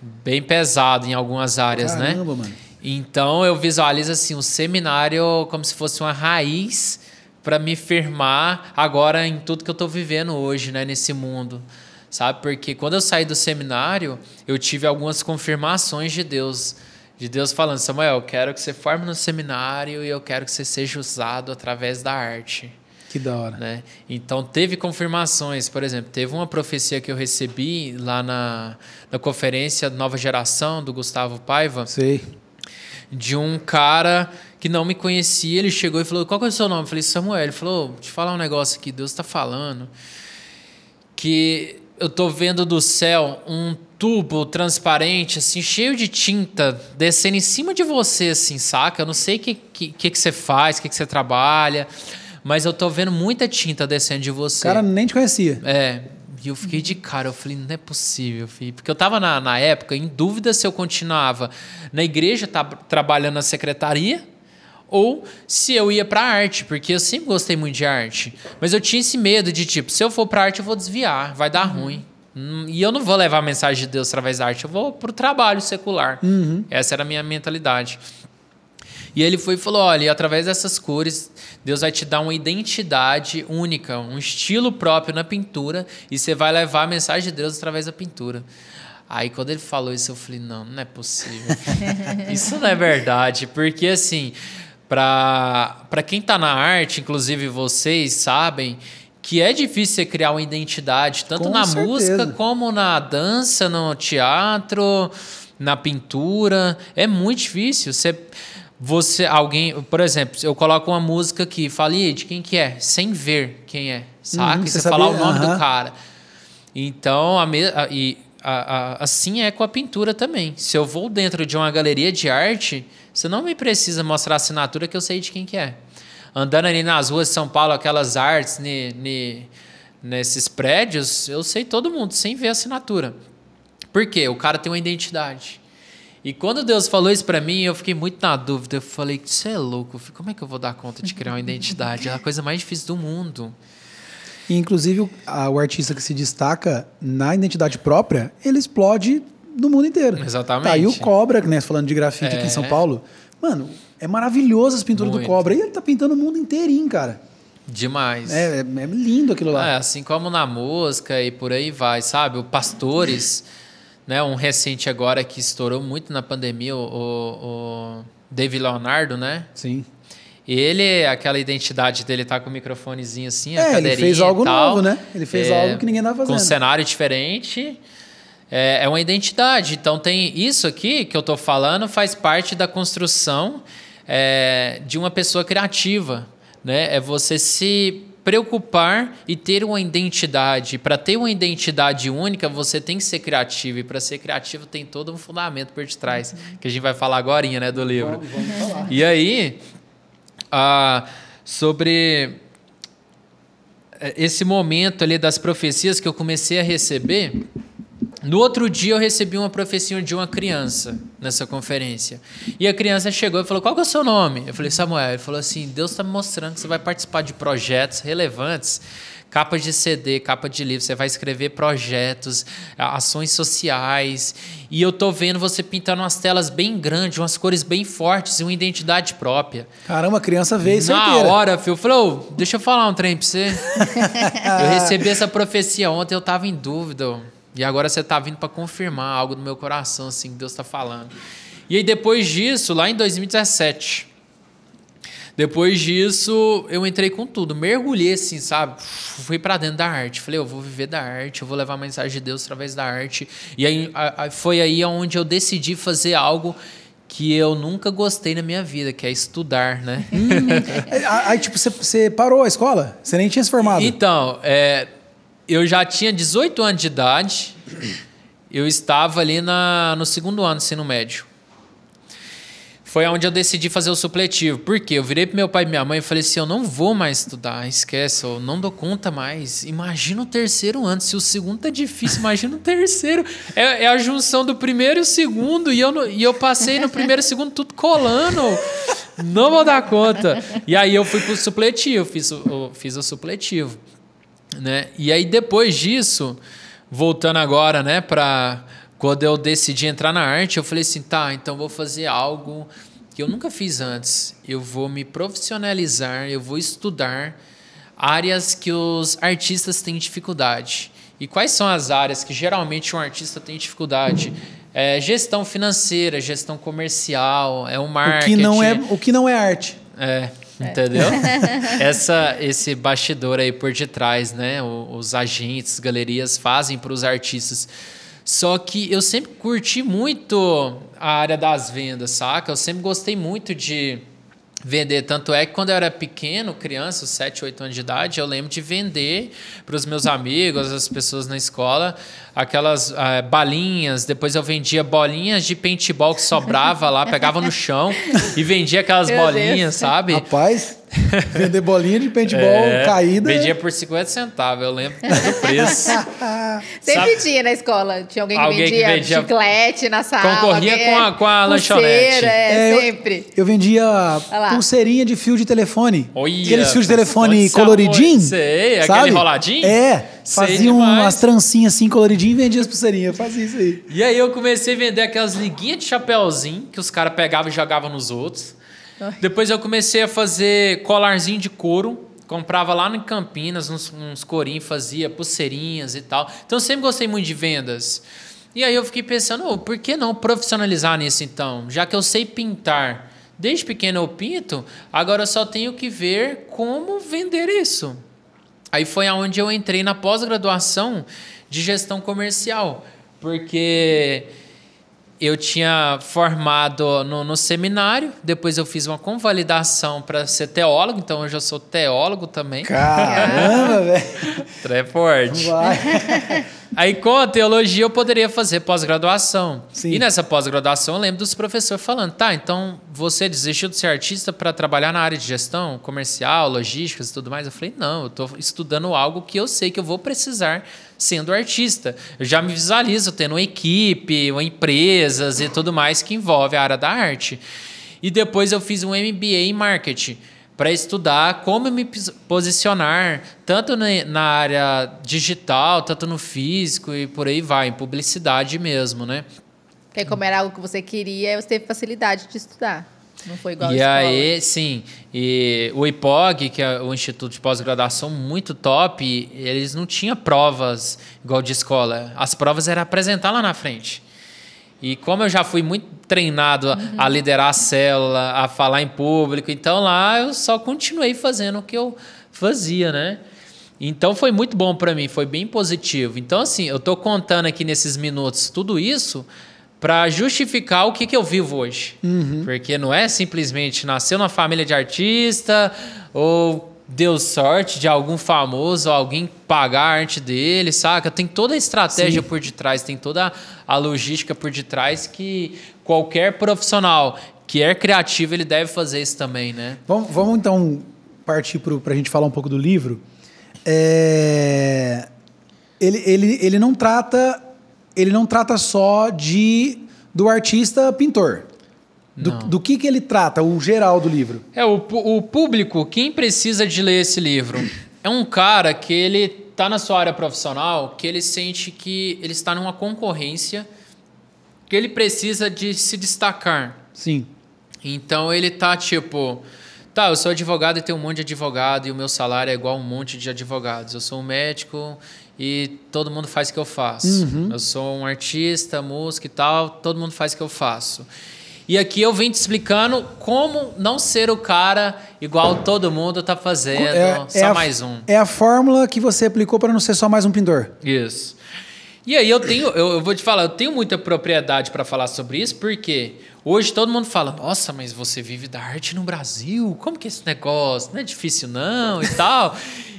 bem pesado em algumas áreas, né? Caramba, né? Mano. Então eu visualizo assim um seminário como se fosse uma raiz para me firmar agora em tudo que eu estou vivendo hoje, né, nesse mundo sabe? Porque quando eu saí do seminário, eu tive algumas confirmações de Deus de Deus falando: Samuel, eu quero que você forme no seminário e eu quero que você seja usado através da arte. Que da hora. Né? Então, teve confirmações, por exemplo, teve uma profecia que eu recebi lá na, na conferência Nova Geração do Gustavo Paiva. Sei. De um cara que não me conhecia, ele chegou e falou: Qual que é o seu nome? Eu falei: Samuel. Ele falou: oh, Deixa eu falar um negócio aqui, Deus está falando. Que eu tô vendo do céu um tubo transparente, assim, cheio de tinta, descendo em cima de você, assim, saca? Eu não sei o que, que, que, você faz, o que, que você trabalha, mas eu tô vendo muita tinta descendo de você. Cara, nem te conhecia. É. E eu fiquei de cara, eu falei, não é possível, filho. Porque eu tava na, na época em dúvida se eu continuava na igreja, tá, trabalhando na secretaria, ou se eu ia para arte, porque eu sempre gostei muito de arte. Mas eu tinha esse medo de tipo, se eu for para arte eu vou desviar, vai dar uhum. ruim. Hum, e eu não vou levar a mensagem de Deus através da arte, eu vou para o trabalho secular. Uhum. Essa era a minha mentalidade. E ele foi e falou: olha, através dessas cores, Deus vai te dar uma identidade única, um estilo próprio na pintura, e você vai levar a mensagem de Deus através da pintura. Aí quando ele falou isso, eu falei: não, não é possível. isso não é verdade, porque assim, para quem está na arte, inclusive vocês sabem que é difícil você criar uma identidade, tanto Com na certeza. música como na dança, no teatro, na pintura. É muito difícil. Você, você alguém, por exemplo, eu coloco uma música que fala de quem que é, sem ver quem é, saca? Hum, você, você falar o nome do cara. Então, a, me, a, e, a, a, assim é com a pintura também. Se eu vou dentro de uma galeria de arte, você não me precisa mostrar a assinatura que eu sei de quem que é andando ali nas ruas de São Paulo, aquelas artes ni, ni, nesses prédios, eu sei todo mundo, sem ver a assinatura. Por quê? O cara tem uma identidade. E quando Deus falou isso para mim, eu fiquei muito na dúvida. Eu falei, você é louco, como é que eu vou dar conta de criar uma identidade? É a coisa mais difícil do mundo. E, inclusive, o, artista que se destaca na identidade própria, ele explode no mundo inteiro. Exatamente. Tá, aí o Cobra, né, falando de grafite é. aqui em São é. Paulo, mano, é maravilhoso as pinturas Muito. do Cobra. E ele tá pintando o mundo inteirinho, cara. Demais. É, é, é lindo aquilo lá. É, assim como na mosca e por aí vai, sabe? O Pastores, né? Um recente agora que estourou muito na pandemia, o, o David Leonardo, né? Sim. Ele, aquela identidade dele tá com o microfonezinho assim, é, a cadeirinha ele fez algo tal, novo, né? Ele fez é, algo que ninguém tava fazendo. Com um cenário diferente é, é uma identidade. Então tem isso aqui que eu estou falando faz parte da construção é, de uma pessoa criativa, né? É você se preocupar e ter uma identidade. Para ter uma identidade única, você tem que ser criativo. E para ser criativo, tem todo um fundamento por detrás, uhum. que a gente vai falar agora, né, do livro. Vamos, vamos falar. E aí, ah, sobre é, esse momento ali das profecias que eu comecei a receber, no outro dia eu recebi uma profecia de uma criança nessa conferência. E a criança chegou e falou: Qual é o seu nome? Eu falei: Samuel. Ele falou assim: Deus está me mostrando que você vai participar de projetos relevantes capa de CD, capa de livro, você vai escrever projetos, ações sociais. E eu tô vendo você pintando umas telas bem grandes, umas cores bem fortes e uma identidade própria. Caramba, a criança veio isso Na hora, filho, falou, deixa eu falar um trem pra você. eu recebi essa profecia ontem, eu tava em dúvida. E agora você está vindo para confirmar algo no meu coração, assim, que Deus está falando. E aí depois disso, lá em 2017, depois disso, eu entrei com tudo, mergulhei assim, sabe? Fui para dentro da arte. Falei, eu vou viver da arte, eu vou levar a mensagem de Deus através da arte. E aí foi aí onde eu decidi fazer algo que eu nunca gostei na minha vida, que é estudar, né? É, aí, tipo, você parou a escola? Você nem tinha se formado? Então, é, eu já tinha 18 anos de idade, eu estava ali na, no segundo ano do ensino médio. Foi onde eu decidi fazer o supletivo. Por quê? Eu virei pro meu pai e minha mãe e falei assim: eu não vou mais estudar, esquece, eu não dou conta mais. Imagina o terceiro ano, se o segundo tá difícil, imagina o terceiro. É, é a junção do primeiro e o segundo, e eu, e eu passei no primeiro e segundo tudo colando. Não vou dar conta. E aí eu fui pro supletivo, fiz, fiz o supletivo. Né? E aí depois disso, voltando agora, né, para quando eu decidi entrar na arte, eu falei assim, tá, então vou fazer algo que eu nunca fiz antes. Eu vou me profissionalizar, eu vou estudar áreas que os artistas têm dificuldade. E quais são as áreas que geralmente um artista tem dificuldade? É gestão financeira, gestão comercial, é o marketing. O que não é, o que não é arte. É. É. Entendeu? Essa, esse bastidor aí por detrás, né? Os agentes, galerias fazem para os artistas. Só que eu sempre curti muito a área das vendas, saca? Eu sempre gostei muito de vender. Tanto é que quando eu era pequeno, criança, 7, 8 anos de idade, eu lembro de vender para os meus amigos, as pessoas na escola, aquelas ah, balinhas. Depois eu vendia bolinhas de paintball que sobrava lá, pegava no chão e vendia aquelas Meu bolinhas, Deus. sabe? Rapaz. Vender bolinha de paintball é, caída. Vendia por 50 centavos, eu lembro do preço. Sempre tinha na escola. Tinha alguém que, alguém vendia, que vendia chiclete na sala. Concorria com a, com a lanchonete. É, é, sempre. Eu, eu vendia pulseirinha de fio de telefone. Olha, aqueles fios de telefone coloridinho. Sei, sabe? aquele enroladinho? É. Fazia umas trancinhas assim coloridinhas e vendia as pulseirinhas. Fazia isso aí. E aí eu comecei a vender aquelas liguinhas de chapéuzinho que os caras pegavam e jogavam nos outros. Depois eu comecei a fazer colarzinho de couro. Comprava lá em Campinas uns, uns corinhos, fazia pulseirinhas e tal. Então eu sempre gostei muito de vendas. E aí eu fiquei pensando, oh, por que não profissionalizar nisso então? Já que eu sei pintar, desde pequeno eu pinto, agora eu só tenho que ver como vender isso. Aí foi aonde eu entrei na pós-graduação de gestão comercial, porque eu tinha formado no, no, seminário, depois eu fiz uma convalidação para ser teólogo, então hoje eu sou teólogo também. Caramba, velho! Treporte. Vai. Aí com a teologia eu poderia fazer pós-graduação. E nessa pós-graduação eu lembro dos professores falando: tá, então você desistiu de ser artista para trabalhar na área de gestão comercial, logísticas e tudo mais? Eu falei: não, eu estou estudando algo que eu sei que eu vou precisar sendo artista. Eu já me visualizo tendo uma equipe, uma empresas e tudo mais que envolve a área da arte. E depois eu fiz um MBA em marketing para estudar como me posicionar, tanto na área digital, tanto no físico e por aí vai, em publicidade mesmo, né? Porque como era algo que você queria, você teve facilidade de estudar. Não foi igual e a aí, sim. E o IPOG, que é o Instituto de Pós-Graduação muito top, eles não tinham provas igual de escola. As provas era apresentar lá na frente. E como eu já fui muito treinado uhum. a liderar a célula, a falar em público, então lá eu só continuei fazendo o que eu fazia, né? Então foi muito bom para mim, foi bem positivo. Então assim, eu tô contando aqui nesses minutos tudo isso para justificar o que, que eu vivo hoje. Uhum. Porque não é simplesmente nascer numa família de artista ou deu sorte de algum famoso, alguém pagar a arte dele, saca? Tem toda a estratégia Sim. por detrás, tem toda a logística por detrás que qualquer profissional que é criativo, ele deve fazer isso também, né? Vamos, vamos então partir para a gente falar um pouco do livro. É... Ele, ele, ele não trata ele não trata só de do artista pintor. Do, do, que, que ele trata, o geral do livro? É, o, o público, quem precisa de ler esse livro, é um cara que ele está na sua área profissional, que ele sente que ele está numa concorrência, que ele precisa de se destacar. Sim. Então ele tá tipo, tá, eu sou advogado e tenho um monte de advogado e o meu salário é igual a um monte de advogados. Eu sou um médico e todo mundo faz o que eu faço. Uhum. Eu sou um artista, músico e tal, todo mundo faz o que eu faço. E aqui eu vim te explicando como não ser o cara igual todo mundo tá fazendo, é, só é a, mais um. É a fórmula que você aplicou para não ser só mais um pintor. Isso. E aí eu tenho, eu, eu vou te falar, eu tenho muita propriedade para falar sobre isso, porque Hoje todo mundo fala, nossa, mas você vive da arte no Brasil? Como que é esse negócio? Não é difícil não e tal.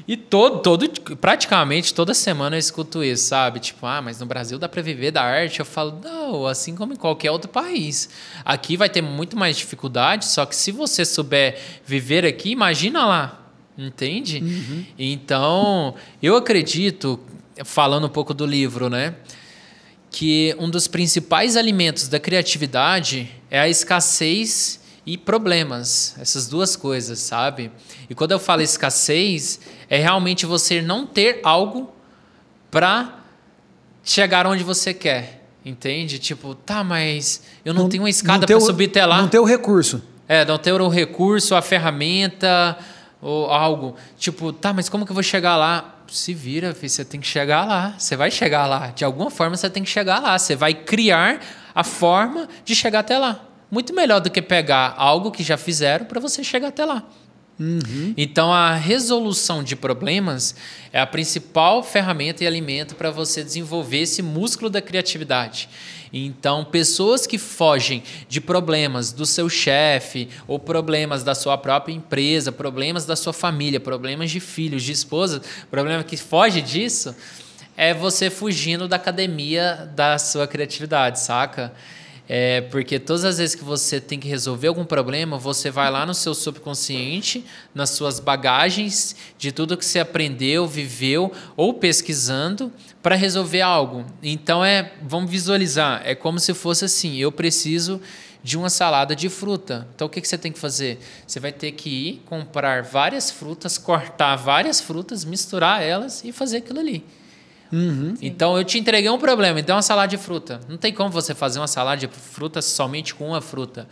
E todo, todo, praticamente toda semana eu escuto isso, sabe? Tipo, ah, mas no Brasil dá para viver da arte. Eu falo, não, assim como em qualquer outro país. Aqui vai ter muito mais dificuldade, só que se você souber viver aqui, imagina lá, entende? Uhum. Então, eu acredito, falando um pouco do livro, né? que um dos principais alimentos da criatividade é a escassez e problemas, essas duas coisas, sabe? E quando eu falo escassez, é realmente você não ter algo para chegar onde você quer, entende? Tipo, tá, mas eu não, não tenho uma escada para subir até lá. Não ter o recurso. É, não ter o recurso, a ferramenta ou algo. Tipo, tá, mas como que eu vou chegar lá? se vira, filho, você tem que chegar lá. Você vai chegar lá. De alguma forma você tem que chegar lá. Você vai criar a forma de chegar até lá. Muito melhor do que pegar algo que já fizeram para você chegar até lá. Uhum. Então, a resolução de problemas é a principal ferramenta e alimento para você desenvolver esse músculo da criatividade. Então, pessoas que fogem de problemas do seu chefe, ou problemas da sua própria empresa, problemas da sua família, problemas de filhos, de esposa, problema que foge disso, é você fugindo da academia da sua criatividade, saca? É porque todas as vezes que você tem que resolver algum problema, você vai lá no seu subconsciente, nas suas bagagens de tudo que você aprendeu, viveu ou pesquisando para resolver algo. Então é, vamos visualizar, é como se fosse assim, eu preciso de uma salada de fruta. Então o que, que você tem que fazer? Você vai ter que ir comprar várias frutas, cortar várias frutas, misturar elas e fazer aquilo ali. Uhum. Então eu te entreguei um problema, então é uma salada de fruta. Não tem como você fazer uma salada de fruta somente com uma fruta.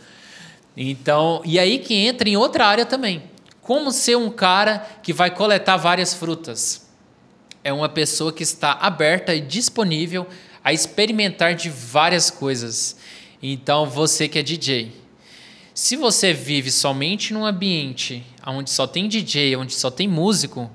Então, e aí que entra em outra área também. Como ser um cara que vai coletar várias frutas? É uma pessoa que está aberta e disponível a experimentar de várias coisas. Então, você que é DJ, se você vive somente num ambiente onde só tem DJ, onde só tem músico,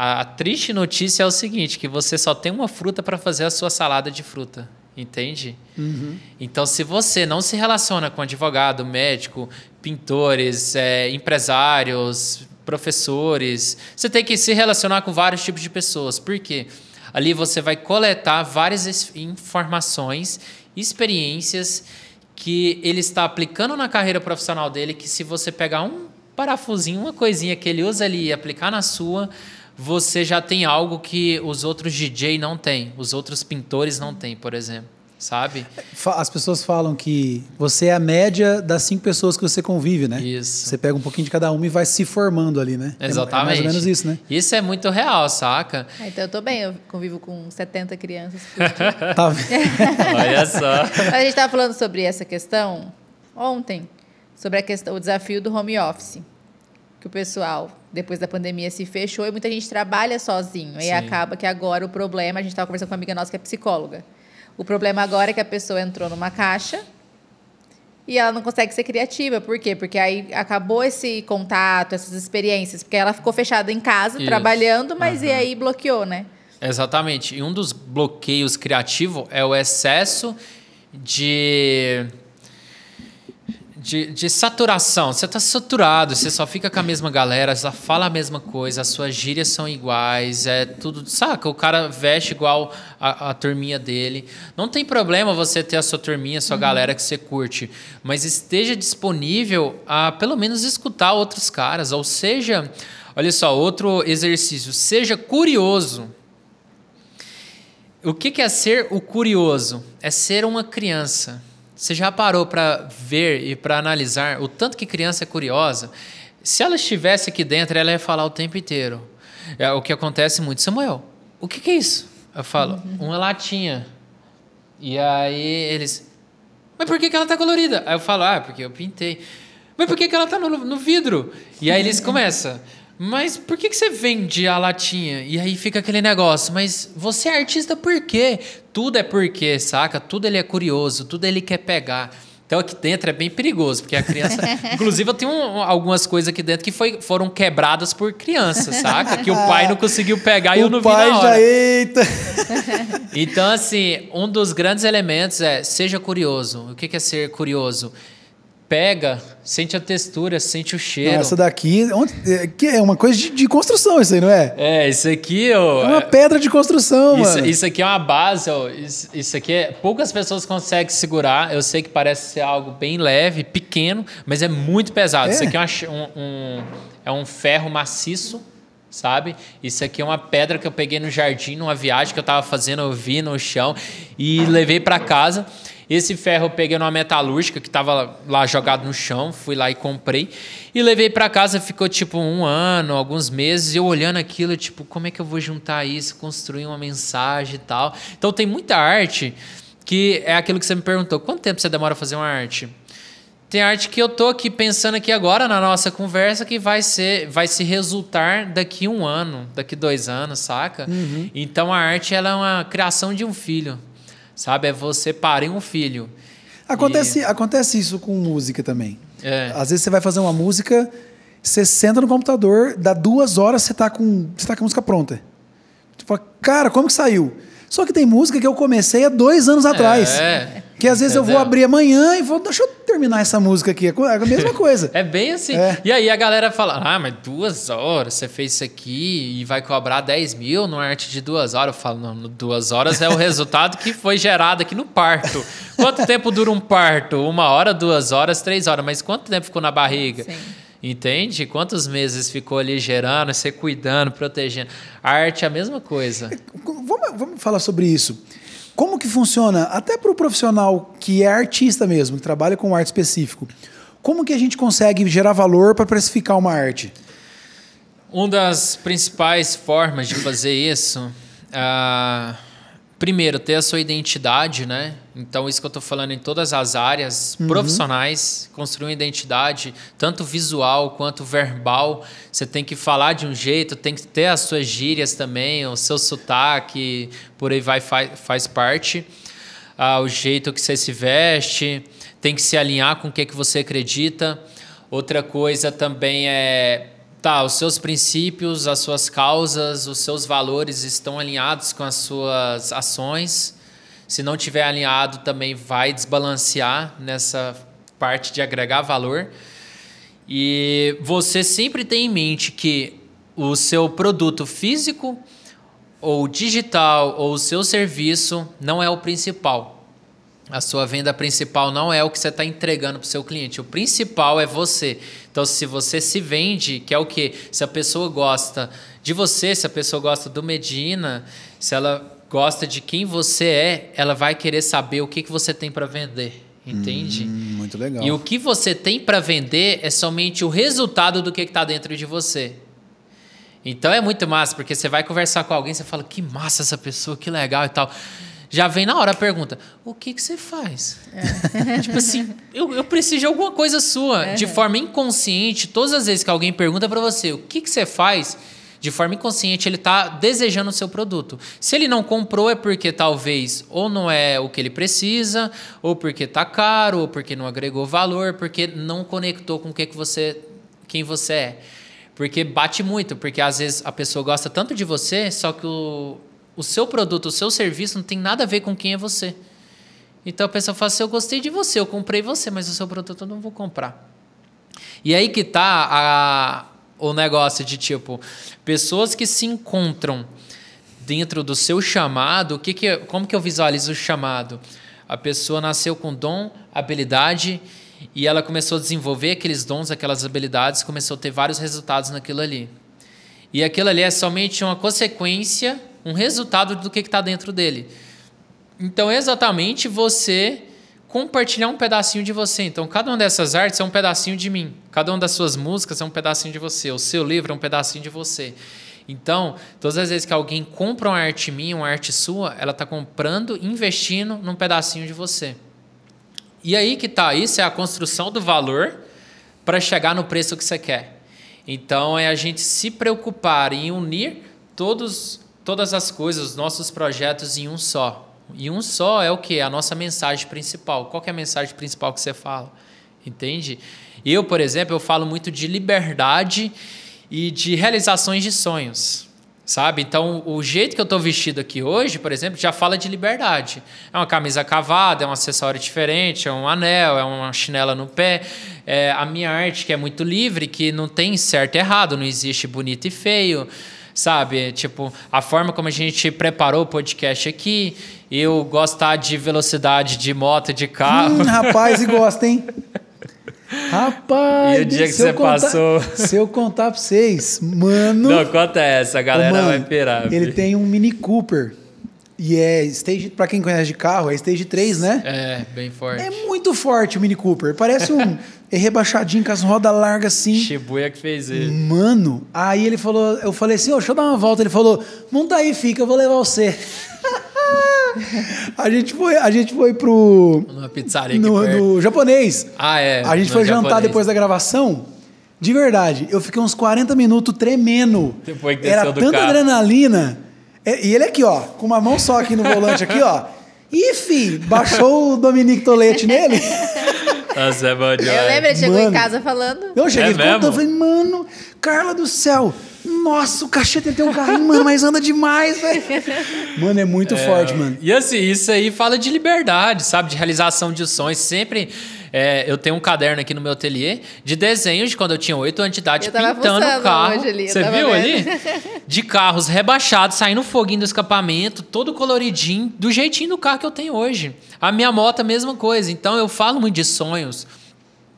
a triste notícia é o seguinte, que você só tem uma fruta para fazer a sua salada de fruta, entende? Uhum. Então, se você não se relaciona com advogado, médico, pintores, é, empresários, professores, você tem que se relacionar com vários tipos de pessoas. Por quê? Ali você vai coletar várias informações, experiências que ele está aplicando na carreira profissional dele, que se você pegar um parafusinho, uma coisinha que ele usa ali e aplicar na sua, você já tem algo que os outros DJ não têm, os outros pintores não têm, por exemplo. Sabe? As pessoas falam que você é a média das cinco pessoas que você convive, né? Isso. Você pega um pouquinho de cada uma e vai se formando ali, né? Exatamente. É, é mais ou menos isso, né? Isso é muito real, saca? Ah, então eu tô bem, eu convivo com 70 crianças. tá Olha só. A gente tava falando sobre essa questão ontem, sobre a questão, o desafio do home office. Que o pessoal depois da pandemia se fechou e muita gente trabalha sozinho. Sim. E acaba que agora o problema, a gente estava conversando com uma amiga nossa que é psicóloga. O problema agora é que a pessoa entrou numa caixa e ela não consegue ser criativa. Por quê? Porque aí acabou esse contato, essas experiências. Porque ela ficou fechada em casa, Isso. trabalhando, mas uhum. e aí bloqueou, né? Exatamente. E um dos bloqueios criativos é o excesso de de, de saturação. Você está saturado, você só fica com a mesma galera, só fala a mesma coisa, as suas gírias são iguais, é tudo. Saca? O cara veste igual a, a turminha dele. Não tem problema você ter a sua turminha, a sua uhum. galera que você curte, mas esteja disponível a pelo menos escutar outros caras. Ou seja, olha só, outro exercício: seja curioso. O que, que é ser o curioso? É ser uma criança você já parou para ver e para analisar o tanto que criança é curiosa? Se ela estivesse aqui dentro, ela ia falar o tempo inteiro. É o que acontece muito. Samuel, o que, que é isso? Eu falo, uhum. uma latinha. E aí eles. Mas por que, que ela tá colorida? Aí eu falo, ah, porque eu pintei. Mas por que, que ela tá no, no vidro? E aí eles começam. Mas por que, que você vende a latinha? E aí fica aquele negócio, mas você é artista por quê? Tudo é quê saca? Tudo ele é curioso, tudo ele quer pegar. Então aqui dentro é bem perigoso, porque a criança. Inclusive, eu tenho um, algumas coisas aqui dentro que foi, foram quebradas por crianças, saca? Que o pai não conseguiu pegar e o eu não vi na hora. Já, eita. Então, assim, um dos grandes elementos é seja curioso. O que é ser curioso? pega, sente a textura, sente o cheiro. Não, essa daqui é, que é uma coisa de, de, construção, isso aí, não é? É, isso aqui. Ó, é uma é- pedra de construção, isso, mano. Isso aqui é uma base, ó, isso, isso aqui é, poucas pessoas conseguem segurar. Eu sei que parece ser algo bem leve, pequeno, mas é muito pesado. É. Isso aqui é, uma, um, um, é um ferro maciço sabe? Isso aqui é uma pedra que eu peguei no jardim, numa viagem que eu tava fazendo, eu vi no chão e levei para casa. Esse ferro eu peguei numa metalúrgica que estava lá jogado no chão, fui lá e comprei. E levei para casa, ficou tipo um ano, alguns meses, eu olhando aquilo, tipo, como é que eu vou juntar isso, construir uma mensagem e tal. Então tem muita arte que é aquilo que você me perguntou, quanto tempo você demora a fazer uma arte? Tem arte que eu tô aqui pensando aqui agora na nossa conversa que vai ser, vai se resultar daqui um ano, daqui dois anos, saca? Uhum. Então a arte ela é uma criação de um filho, sabe? É você parir um filho. Acontece, e... acontece isso com música também. É. Às vezes você vai fazer uma música, você senta no computador, dá duas horas você tá com, você tá com a música pronta. tipo cara, como que saiu? Só que tem música que eu comecei há dois anos é, atrás. É. Que às vezes Entendeu? eu vou abrir amanhã e vou, deixa eu terminar essa música aqui. É, é a mesma coisa. é bem assim. É. E aí a galera fala: ah, mas duas horas você fez isso aqui e vai cobrar 10 mil numa arte de duas horas. Eu falo: não, duas horas é o resultado que foi gerado aqui no parto. Quanto tempo dura um parto? Uma hora, duas horas, três horas. Mas quanto tempo ficou na barriga? Sim. Entende? Quantos meses ficou ali gerando, se cuidando, protegendo? A arte é a mesma coisa. Vamos, vamos falar sobre isso. Como que funciona, até para o profissional que é artista mesmo, que trabalha com arte específico, como que a gente consegue gerar valor para precificar uma arte? Uma das principais formas de fazer isso... Uh primeiro, ter a sua identidade, né? Então, isso que eu estou falando em todas as áreas uhum. profissionais, construir uma identidade, tanto visual quanto verbal. Você tem que falar de um jeito, tem que ter as suas gírias também, o seu sotaque, por aí vai, faz, faz parte. Ah, o jeito que você se veste, tem que se alinhar com o que, é que você acredita. Outra coisa também é Tá, os seus princípios, as suas causas, os seus valores estão alinhados com as suas ações. Se não tiver alinhado, também vai desbalancear nessa parte de agregar valor. E você sempre tem em mente que o seu produto físico ou digital ou o seu serviço não é o principal. A sua venda principal não é o que você está entregando para o seu cliente. O principal é você. Então, se você se vende, que é o quê? Se a pessoa gosta de você, se a pessoa gosta do Medina, se ela gosta de quem você é, ela vai querer saber o que, que você tem para vender. Entende? Hum, muito legal. E o que você tem para vender é somente o resultado do que está dentro de você. Então é muito massa, porque você vai conversar com alguém, você fala, que massa essa pessoa, que legal e tal já vem na hora a pergunta: o que, que você faz? É. tipo assim, eu, eu, preciso de alguma coisa sua. É. De forma inconsciente, todas as vezes que alguém pergunta para você o que, que você faz, de forma inconsciente, ele está desejando o seu produto. Se ele não comprou, é porque talvez ou não é o que ele precisa, ou porque está caro, ou porque não agregou valor, porque não conectou com o que, que você, quem você é. Porque bate muito, porque às vezes a pessoa gosta tanto de você, só que o, o seu produto, o seu serviço não tem nada a ver com quem é você. Então a pessoa fala assim: eu gostei de você, eu comprei você, mas o seu produto eu não vou comprar. E aí que tá o negócio de tipo, pessoas que se encontram dentro do seu chamado, o que que, como que eu visualizo o chamado? A pessoa nasceu com dom, habilidade e ela começou a desenvolver aqueles dons, aquelas habilidades, começou a ter vários resultados naquilo ali. E aquilo ali é somente uma consequência um resultado do que está dentro dele. Então, exatamente você compartilhar um pedacinho de você. Então, cada uma dessas artes é um pedacinho de mim. Cada uma das suas músicas é um pedacinho de você. O seu livro é um pedacinho de você. Então, todas as vezes que alguém compra uma arte minha, uma arte sua, ela está comprando, investindo num pedacinho de você. E aí que tá, isso é a construção do valor para chegar no preço que você quer. Então, é a gente se preocupar em unir todos todas as coisas, os nossos projetos em um só. E um só é o que? A nossa mensagem principal. Qual é a mensagem principal que você fala? Entende? Eu, por exemplo, eu falo muito de liberdade e de realizações de sonhos. Sabe? Então, o jeito que eu estou vestido aqui hoje, por exemplo, já fala de liberdade. É uma camisa cavada, é um acessório diferente, é um anel, é uma chinela no pé. É a minha arte, que é muito livre, que não tem certo e errado, não existe bonito e feio sabe? É, tipo, a forma como a gente preparou o podcast aqui, eu gostar tá de velocidade de moto, de carro. Hum, rapaz, e gosta, hein? Rapaz, e o dia que você contar, passou. Se eu contar pra vocês, mano. Não, conta essa, a galera mano, vai pirar. Ele filho. tem um Mini Cooper. E é stage, pra quem conhece de carro, é stage 3, né? É, bem forte. É muito forte o Mini Cooper. Parece um. é rebaixadinho, com as rodas largas assim. Shibuya que fez ele. Mano, aí ele falou, eu falei assim, oh, deixa eu dar uma volta. Ele falou, monta aí, fica, eu vou levar você. a gente foi, a gente foi pro. Numa pizzaria no, no japonês. Ah, é. A gente foi japonês. jantar depois da gravação. De verdade, eu fiquei uns 40 minutos tremendo. Depois que Era tanta carro. adrenalina. É, e ele aqui, ó, com uma mão só aqui no volante, aqui, ó. Ih, baixou o Dominique Tolete nele. Nossa, ah, é bom demais. Eu lembro, ele chegou mano, em casa falando. Eu cheguei é contando, eu falei, mano, Carla do céu, nossa, o cachete tem um carrinho, mano, mas anda demais, velho. Mano, é muito é, forte, mano. E assim, isso aí fala de liberdade, sabe? De realização de sonhos. Sempre é, eu tenho um caderno aqui no meu ateliê de desenhos de quando eu tinha oito anos de idade, pintando o carro. Ali, Você viu vendo. ali? De carros rebaixados, saindo foguinho do escapamento, todo coloridinho, do jeitinho do carro que eu tenho hoje. A minha moto, a mesma coisa. Então eu falo muito de sonhos.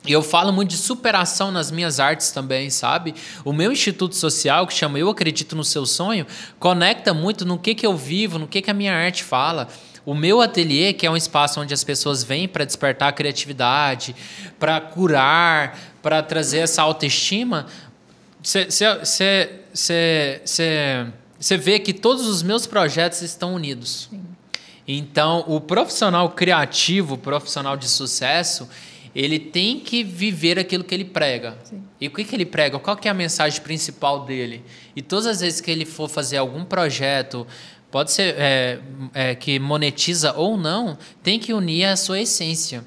E eu falo muito de superação nas minhas artes também, sabe? O meu instituto social, que chama Eu Acredito no Seu Sonho, conecta muito no que, que eu vivo, no que, que a minha arte fala. O meu ateliê, que é um espaço onde as pessoas vêm para despertar a criatividade, para curar, para trazer essa autoestima, você vê que todos os meus projetos estão unidos. Sim. Então, o profissional criativo, o profissional de sucesso, ele tem que viver aquilo que ele prega. Sim. E o que, que ele prega? Qual que é a mensagem principal dele? E todas as vezes que ele for fazer algum projeto, pode ser é, é, que monetiza ou não, tem que unir a sua essência.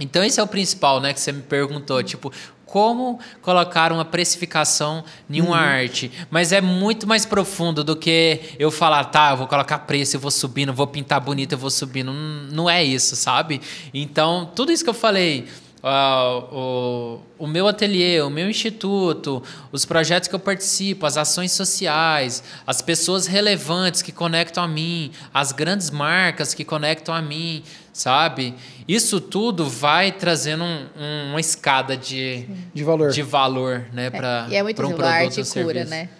Então esse é o principal, né, que você me perguntou, tipo, como colocar uma precificação em uma uhum. arte. Mas é muito mais profundo do que eu falar, tá, eu vou colocar preço, eu vou subindo, vou pintar bonito, eu vou subindo. Não, não é isso, sabe? Então, tudo isso que eu falei ah, o, o meu ateliê, o meu instituto, os projetos que eu participo, as ações sociais, as pessoas relevantes que conectam a mim, as grandes marcas que conectam a mim, sabe? Isso tudo vai trazendo um, um, uma escada de, de valor, de valor né, para é, e é muito um produto arte ou cura, né?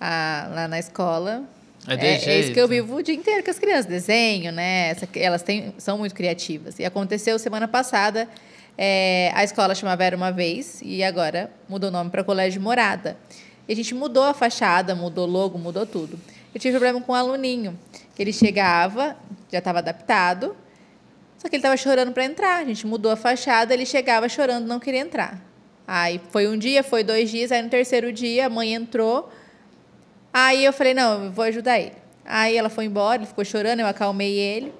Ah, lá na escola, é, é, é, isso que eu vivo o dia inteiro com as crianças. Desenho, né? Essa, elas têm, são muito criativas. E aconteceu semana passada é, a escola chamava Era Uma Vez e agora mudou o nome para Colégio Morada. E a gente mudou a fachada, mudou o logo, mudou tudo. Eu tive problema com o um aluninho, que ele chegava, já estava adaptado, só que ele estava chorando para entrar. A gente mudou a fachada, ele chegava chorando, não queria entrar. Aí foi um dia, foi dois dias, aí no terceiro dia a mãe entrou. Aí eu falei: não, eu vou ajudar ele. Aí ela foi embora, ele ficou chorando, eu acalmei ele.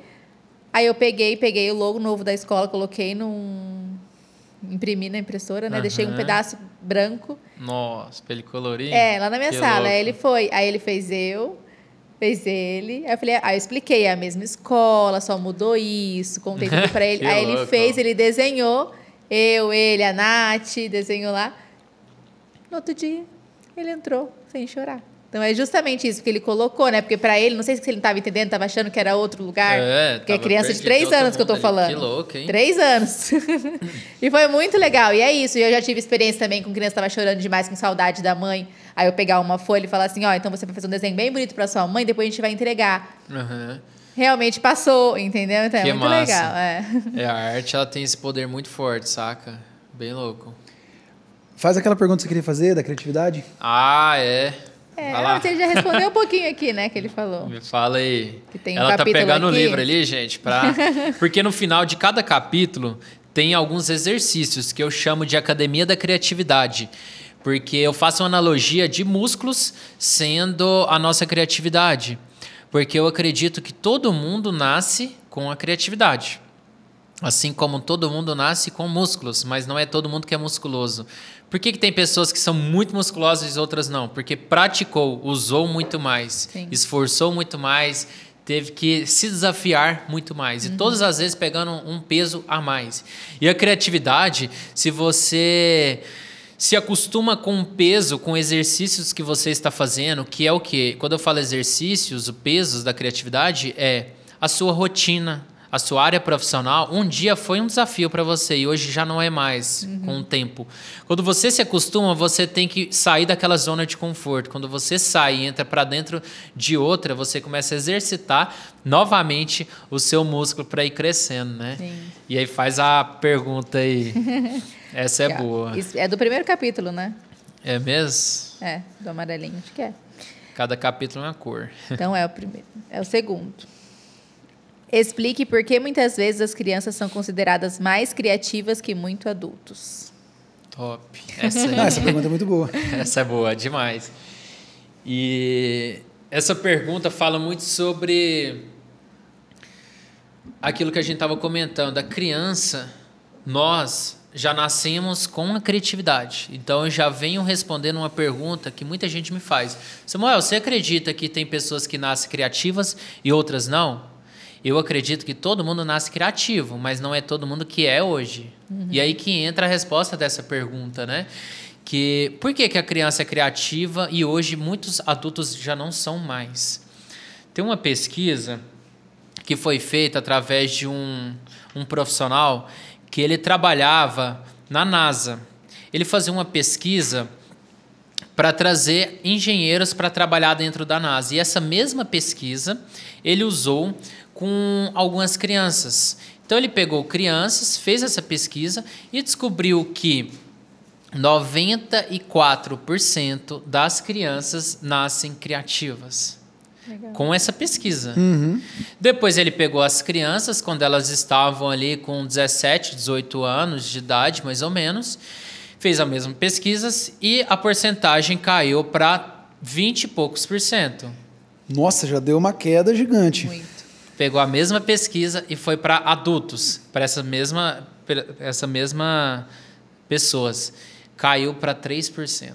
Aí eu peguei, peguei o logo novo da escola, coloquei num, imprimi na impressora, né? Uhum. Deixei um pedaço branco. Nossa, pra ele colorir. É, lá na minha que sala. Louco. Aí ele foi. Aí ele fez eu, fez ele. Aí eu falei, aí eu expliquei, é a mesma escola, só mudou isso, contei tudo pra ele. aí louco. ele fez, ele desenhou. Eu, ele, a Nath, desenhou lá. No outro dia, ele entrou sem chorar. Então é justamente isso que ele colocou, né? Porque para ele, não sei se ele não estava entendendo, estava achando que era outro lugar. É, porque é criança de três anos que eu estou falando. Que louco, hein? Três anos. e foi muito legal. E é isso. E eu já tive experiência também com criança que estava chorando demais com saudade da mãe. Aí eu pegar uma folha e falar assim: ó, oh, então você vai fazer um desenho bem bonito para sua mãe, depois a gente vai entregar. Uhum. Realmente passou, entendeu? Então é que muito massa. legal. É. é, a arte ela tem esse poder muito forte, saca? Bem louco. Faz aquela pergunta que você queria fazer da criatividade. Ah, é. É, ah você já respondeu um pouquinho aqui, né, que ele falou. Me fala aí. Que tem um Ela tá pegando o livro ali, gente, para porque no final de cada capítulo tem alguns exercícios que eu chamo de academia da criatividade. Porque eu faço uma analogia de músculos sendo a nossa criatividade. Porque eu acredito que todo mundo nasce com a criatividade. Assim como todo mundo nasce com músculos, mas não é todo mundo que é musculoso. Por que, que tem pessoas que são muito musculosas e outras não? Porque praticou, usou muito mais, Sim. esforçou muito mais, teve que se desafiar muito mais. Uhum. E todas as vezes pegando um peso a mais. E a criatividade, se você se acostuma com o peso, com exercícios que você está fazendo, que é o que? Quando eu falo exercícios, o peso da criatividade é a sua rotina, a sua área profissional, um dia foi um desafio para você e hoje já não é mais uhum. com o tempo. Quando você se acostuma, você tem que sair daquela zona de conforto. Quando você sai e entra para dentro de outra, você começa a exercitar novamente o seu músculo para ir crescendo, né? Sim. E aí faz a pergunta aí. Essa é boa. é do primeiro capítulo, né? É mesmo? É, do amarelinho, acho que é. Cada capítulo é uma cor. Então é o primeiro. É o segundo. Explique por que muitas vezes as crianças são consideradas mais criativas que muito adultos. Top. Essa, ah, essa pergunta é muito boa. Essa é boa demais. E essa pergunta fala muito sobre aquilo que a gente estava comentando. A criança, nós já nascemos com a criatividade. Então eu já venho respondendo uma pergunta que muita gente me faz. Samuel, você acredita que tem pessoas que nascem criativas e outras não? Eu acredito que todo mundo nasce criativo, mas não é todo mundo que é hoje. Uhum. E aí que entra a resposta dessa pergunta, né? Que por que, que a criança é criativa e hoje muitos adultos já não são mais? Tem uma pesquisa que foi feita através de um, um profissional que ele trabalhava na NASA. Ele fazia uma pesquisa para trazer engenheiros para trabalhar dentro da NASA. E essa mesma pesquisa ele usou com algumas crianças. Então ele pegou crianças, fez essa pesquisa e descobriu que 94% das crianças nascem criativas. Legal. Com essa pesquisa. Uhum. Depois ele pegou as crianças, quando elas estavam ali com 17, 18 anos de idade, mais ou menos, fez a mesma pesquisa e a porcentagem caiu para 20 e poucos por cento. Nossa, já deu uma queda gigante. Muito pegou a mesma pesquisa e foi para adultos, para essa mesma, essa mesma pessoas. Caiu para 3%.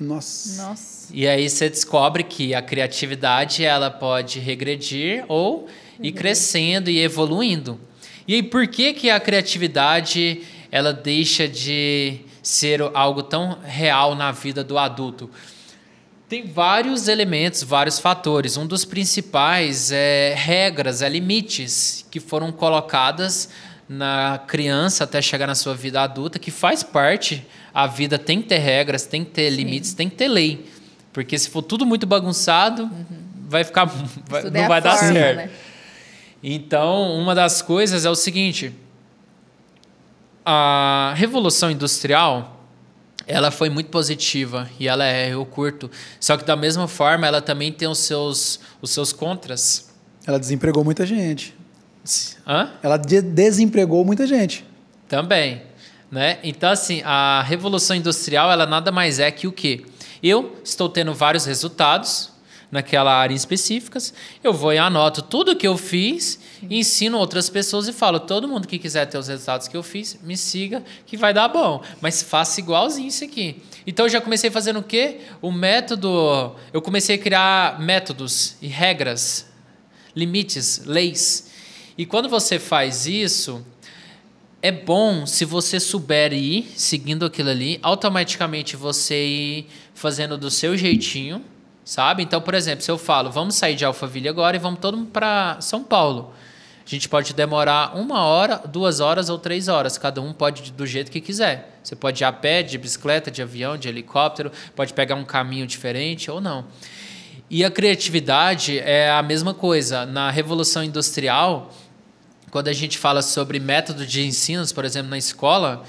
Nossa. Nossa. E aí você descobre que a criatividade ela pode regredir ou ir uhum. crescendo e evoluindo. E aí por que que a criatividade ela deixa de ser algo tão real na vida do adulto? Tem vários elementos, vários fatores. Um dos principais é regras, é limites que foram colocadas na criança até chegar na sua vida adulta, que faz parte. A vida tem que ter regras, tem que ter Sim. limites, tem que ter lei. Porque se for tudo muito bagunçado, uhum. vai ficar. Vai, não é vai forma, dar certo. Né? Então, uma das coisas é o seguinte: a Revolução Industrial ela foi muito positiva e ela é, eu curto. Só que da mesma forma, ela também tem os seus, os seus contras. Ela desempregou muita gente. Hã? Ela de desempregou muita gente. Também, né? Então assim, a revolução industrial, ela nada mais é que o quê? Eu estou tendo vários resultados naquela área específicas, eu vou e anoto tudo que eu fiz Sim. ensino outras pessoas e falo: todo mundo que quiser ter os resultados que eu fiz, me siga, que vai dar bom. Mas faça igualzinho isso aqui. Então eu já comecei fazendo o quê? O método. Eu comecei a criar métodos e regras, limites, leis. E quando você faz isso, é bom se você souber ir seguindo aquilo ali, automaticamente você ir fazendo do seu jeitinho, sabe? Então, por exemplo, se eu falo, vamos sair de Alphaville agora e vamos todo mundo para São Paulo. A gente pode demorar uma hora, duas horas ou três horas. Cada um pode do jeito que quiser. Você pode ir a pé, de bicicleta, de avião, de helicóptero, pode pegar um caminho diferente ou não. E a criatividade é a mesma coisa. Na Revolução Industrial, quando a gente fala sobre método de ensinos, por exemplo, na escola,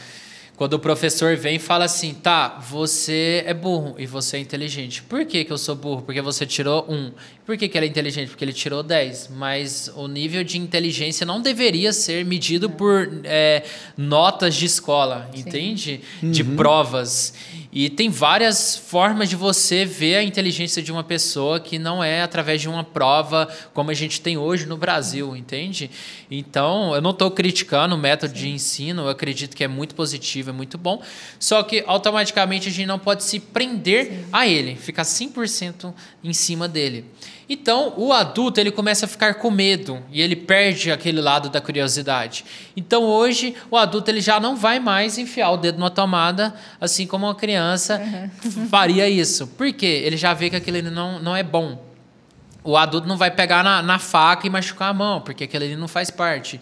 quando o professor vem e fala assim, tá, você é burro e você é inteligente. Por que, que eu sou burro? Porque você tirou um. Por que, que ele é inteligente? Porque ele tirou 10. Mas o nível de inteligência não deveria ser medido é. por é, notas de escola, Sim. entende? Uhum. De provas. E tem várias formas de você ver a inteligência de uma pessoa que não é através de uma prova como a gente tem hoje no Brasil, entende? Então, eu não estou criticando o método Sim. de ensino, eu acredito que é muito positivo, é muito bom, só que automaticamente a gente não pode se prender Sim. a ele, ficar 100% em cima dele. Então, o adulto, ele começa a ficar com medo e ele perde aquele lado da curiosidade. Então, hoje, o adulto ele já não vai mais enfiar o dedo na tomada, assim como uma criança uhum. faria isso. Por quê? Ele já vê que aquilo não, não é bom o adulto não vai pegar na, na, faca e machucar a mão, porque aquele ali não faz parte.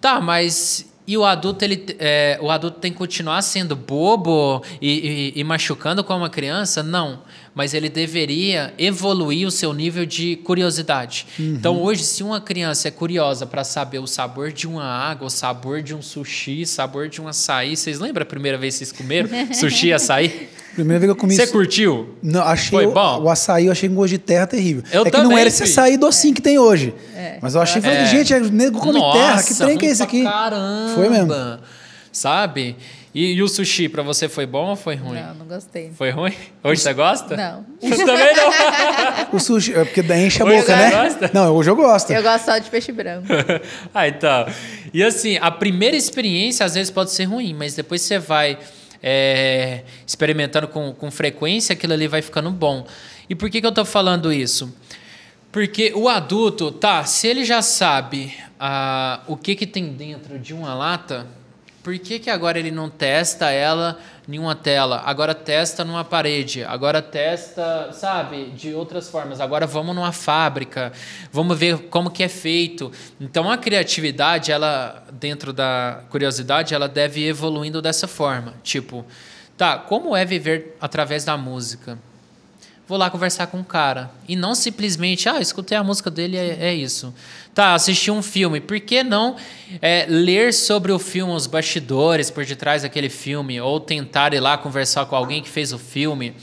Tá, mas e o adulto ele é, o adulto tem que continuar sendo bobo e, e, e machucando como uma criança? Não mas ele deveria evoluir o seu nível de curiosidade. Uhum. Então, hoje, se uma criança é curiosa para saber o sabor de uma água, o sabor de um sushi, o sabor de um açaí, vocês lembram a primeira vez que vocês comeram sushi e açaí? Primeira vez que eu comi. Você curtiu? Não, achei. Foi o, bom. O açaí eu achei um gosto de terra terrível. Eu é que não era esse açaí docinho que tem hoje. É. Mas eu achei, é. falei, é. gente, nego come Nossa, terra, que trem que é esse aqui? Caramba! Foi mesmo. Sabe? E, e o sushi para você foi bom ou foi ruim? Não, não gostei. Foi ruim? Hoje você gosta? Não. Você também não. o sushi, é porque daí enche a hoje boca, você né? Gosta? Não, hoje eu gosto. Eu gosto só de peixe branco. ah, então. E assim, a primeira experiência às vezes pode ser ruim, mas depois você vai é, experimentando com, com frequência, aquilo ali vai ficando bom. E por que, que eu tô falando isso? Porque o adulto, tá, se ele já sabe ah, o que, que tem dentro de uma lata, por que, que agora ele não testa ela em uma tela? Agora testa numa parede, agora testa, sabe, de outras formas. Agora vamos numa fábrica, vamos ver como que é feito. Então a criatividade, ela dentro da curiosidade, ela deve ir evoluindo dessa forma. Tipo, tá, como é viver através da música? vou lá conversar com o cara. E não simplesmente, ah, escutei a música dele, é, é isso. Tá, assisti um filme. Por que não é, ler sobre o filme, os bastidores por detrás daquele filme? Ou tentar ir lá conversar com alguém que fez o filme?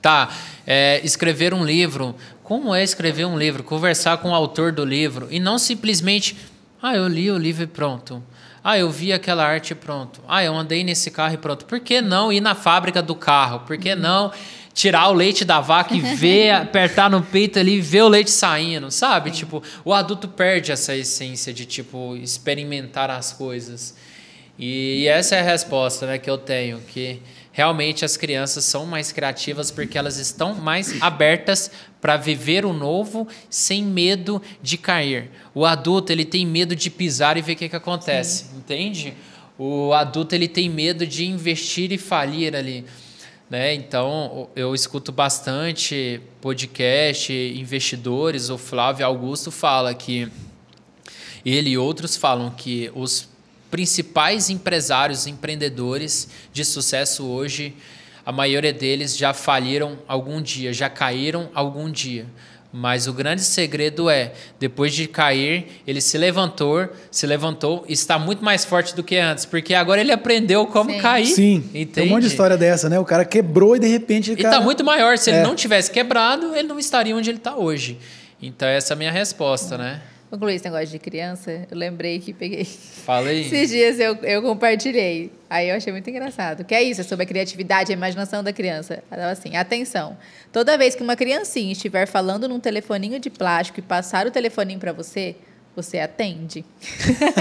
Tá, é, escrever um livro. Como é escrever um livro? Conversar com o autor do livro. E não simplesmente, ah, eu li o livro e pronto. Ah, eu vi aquela arte e pronto. Ah, eu andei nesse carro e pronto. Por que não ir na fábrica do carro? Por que não tirar o leite da vaca e ver, apertar no peito ali e ver o leite saindo, sabe? Tipo, o adulto perde essa essência de, tipo, experimentar as coisas. E, e essa é a resposta né, que eu tenho, que realmente as crianças são mais criativas porque elas estão mais abertas para viver o novo sem medo de cair. O adulto, ele tem medo de pisar e ver o que, que acontece, Sim. entende? O adulto, ele tem medo de investir e falir ali. Né? Então, eu escuto bastante podcast, investidores. O Flávio Augusto fala que ele e outros falam que os principais empresários, empreendedores de sucesso hoje, a maioria deles já faliram algum dia, já caíram algum dia. Mas o grande segredo é, depois de cair, ele se levantou, se levantou e está muito mais forte do que antes, porque agora ele aprendeu como Sim. cair. Sim. Entende? Tem um monte de história dessa, né? O cara quebrou e de repente ele. E cara... Tá muito maior. Se é. ele não tivesse quebrado, ele não estaria onde ele está hoje. Então essa é a minha resposta, né? concluir esse negócio de criança, eu lembrei que peguei. Falei. Esses dias eu, eu compartilhei. Aí eu achei muito engraçado. Que é isso, é sobre a criatividade e a imaginação da criança. Ela assim, atenção. Toda vez que uma criancinha estiver falando num telefoninho de plástico e passar o telefoninho para você, você atende.